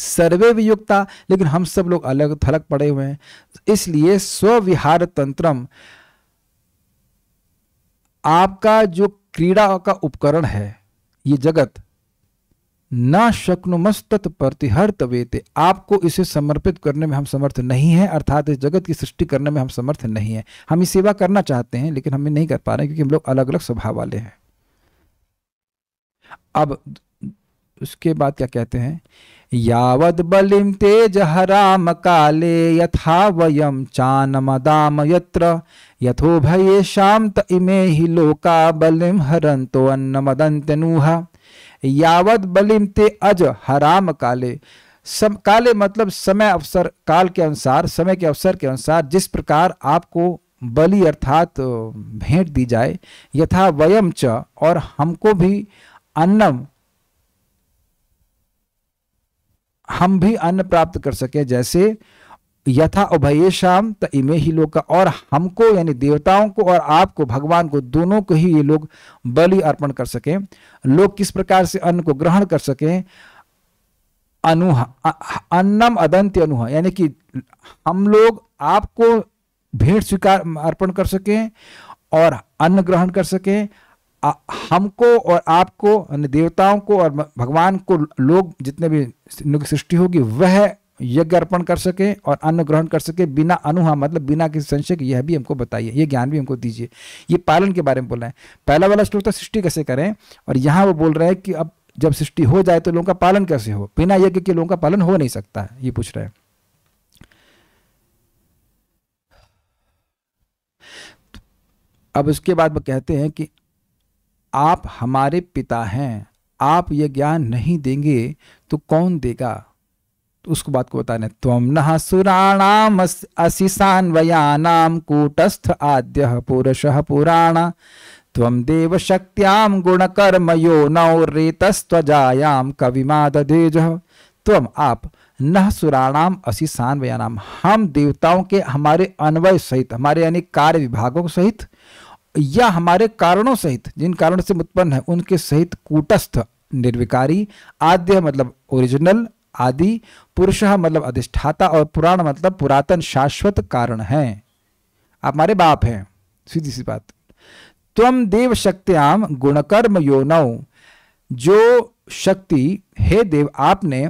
सर्वे वियुक्ता लेकिन हम सब लोग अलग थलग पड़े हुए हैं इसलिए स्वविहार तंत्रम आपका जो क्रीड़ा का उपकरण है ये जगत ना शक्नुमस्तत प्रतिहर तवेते आपको इसे समर्पित करने में हम समर्थ नहीं है अर्थात इस जगत की सृष्टि करने में हम समर्थ नहीं है हम इस सेवा करना चाहते हैं लेकिन हमें नहीं कर पा रहे क्योंकि हम लोग अलग अलग स्वभाव वाले हैं अब उसके बाद क्या कहते हैं यावद बलिम तेज हराम काले यथा वयम मदाम यत्र यथो भये शांत इमे ही लोका बलिम अन्न हरन्तो अन्नमदन्त्यनूहा यावत बलिम ते अज हराम काले सम काले मतलब समय अवसर काल के अनुसार समय के अवसर के अनुसार जिस प्रकार आपको बलि अर्थात भेंट दी जाए यथा वयम च और हमको भी अन्नम हम भी अन्न प्राप्त कर सके जैसे यथा उभये शाम त इमे ही लोग का और हमको यानी देवताओं को और आपको भगवान को दोनों को ही ये लोग बलि अर्पण कर सके लोग किस प्रकार से अन्न को ग्रहण कर सके अनुह अन्नम अदंत अनुह यानी कि हम लोग आपको भेंट स्वीकार अर्पण कर सके और अन्न ग्रहण कर सके आ, हमको और आपको देवताओं को और भगवान को लोग जितने भी सृष्टि होगी वह यज्ञ अर्पण कर सके और अन्न ग्रहण कर सके बिना अनुहा मतलब बिना किसी संशय के यह भी हमको बताइए यह ज्ञान भी हमको दीजिए ये पालन के बारे में बोल रहे हैं पहला वाला श्लोक था सृष्टि कैसे करें और यहाँ वो बोल रहे हैं कि अब जब सृष्टि हो जाए तो लोगों का पालन कैसे हो बिना यज्ञ के लोगों का पालन हो नहीं सकता है ये पूछ रहे हैं अब उसके बाद वो कहते हैं कि आप हमारे पिता हैं आप ये ज्ञान नहीं देंगे तो कौन देगा उसको बात को बताने है तम न सुराणाम अशिशान्वयानाम कूटस्थ आद्य पुरुष पुराण तम देव शक्त्याम गुण कर्म यो नौ रेतस्वजायाम देज तम आप न सुराणाम अशिशान वयानाम हम देवताओं के हमारे अन्वय सहित हमारे यानी कार्य विभागों सहित या हमारे कारणों सहित जिन कारणों से उत्पन्न है उनके सहित कूटस्थ निर्विकारी आद्य मतलब ओरिजिनल आदि पुरुष मतलब अधिष्ठाता और पुराण मतलब पुरातन शाश्वत कारण है आप हमारे बाप हैं सीधी सी बात तुम देव शक्त्याम गुणकर्म योनौ जो शक्ति हे देव आपने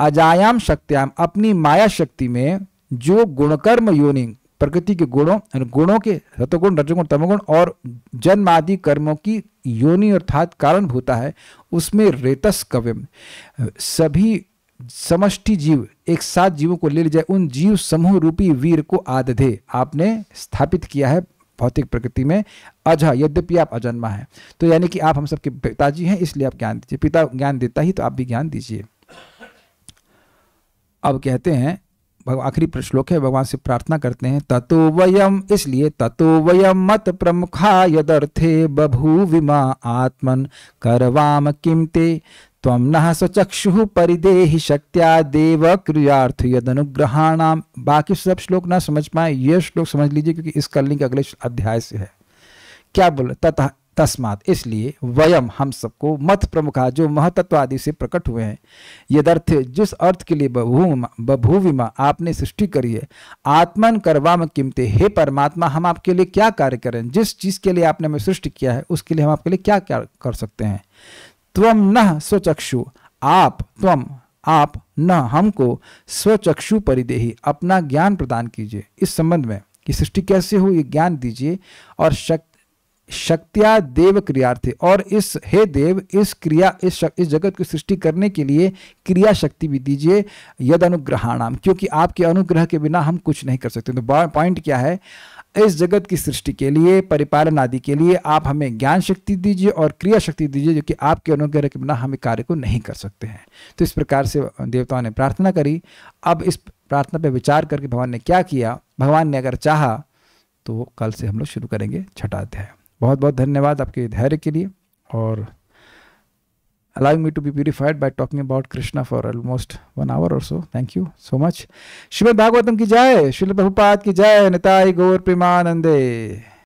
अजायाम शक्त्याम अपनी माया शक्ति में जो गुणकर्म योनि प्रकृति के गुणों गुणों के रतगुण रजगुण तमगुण और जन्म आदि कर्मों की योनि अर्थात कारण भूता है उसमें रेतस कव्यम सभी समष्टि जीव एक साथ जीवों को ले ले जाए उन जीव समूह रूपी वीर को आदधे आपने स्थापित किया है भौतिक प्रकृति में अजह यद्यपि आप अजन्मा हैं तो यानी कि आप हम सबके पिताजी हैं इसलिए आप ज्ञान दीजिए पिता ज्ञान देता ही तो आप भी ज्ञान दीजिए अब कहते हैं आखिरी श्लोक है भगवान से प्रार्थना करते हैं ततो वयम इसलिए ततो वयम मत प्रमुखा यदर्थे बभू विमा आत्मन करवाम किमते त्वं नः स्वचक्षुः देव क्रियार्थ यद अनुग्रहाणाम बाकी सब श्लोक ना समझ पाए ये श्लोक समझ लीजिए क्योंकि इस कलिंग अगले अध्याय से है क्या बोले तथा तस्मात इसलिए वयम हम सबको मत प्रमुखा जो महतत्व आदि से प्रकट हुए हैं यदर्थ जिस अर्थ के लिए बभूविमा आपने सृष्टि करी है आत्मन करवाम किमते हे परमात्मा हम आपके लिए क्या कार्य करें जिस चीज़ के लिए आपने हमें सृष्टि किया है उसके लिए हम आपके लिए क्या क्या कर सकते हैं त्वम न स्वचक्षु आप त्वम आप न हमको स्वचक्षु परिदेही अपना ज्ञान प्रदान कीजिए इस संबंध में कि सृष्टि कैसे हो ये ज्ञान दीजिए और शक, शक्तिया देव क्रियार्थे और इस हे देव इस क्रिया इस शक, इस जगत की सृष्टि करने के लिए क्रिया शक्ति भी दीजिए यद अनुग्रहानाम क्योंकि आपके अनुग्रह के बिना हम कुछ नहीं कर सकते तो पॉइंट क्या है इस जगत की सृष्टि के लिए परिपालन आदि के लिए आप हमें ज्ञान शक्ति दीजिए और क्रिया शक्ति दीजिए जो कि आपके अनुग्रह के बिना हम कार्य को नहीं कर सकते हैं तो इस प्रकार से देवताओं ने प्रार्थना करी अब इस प्रार्थना पर विचार करके भगवान ने क्या किया भगवान ने अगर चाहा तो कल से हम लोग शुरू करेंगे छठा अध्याय बहुत बहुत धन्यवाद आपके धैर्य के लिए और allowing me to be purified by talking about Krishna for almost one hour or so. Thank you so much. Srimad Bhagavatam ki jai, Srila Prabhupada ki jai, Nitai Gaur Primanande.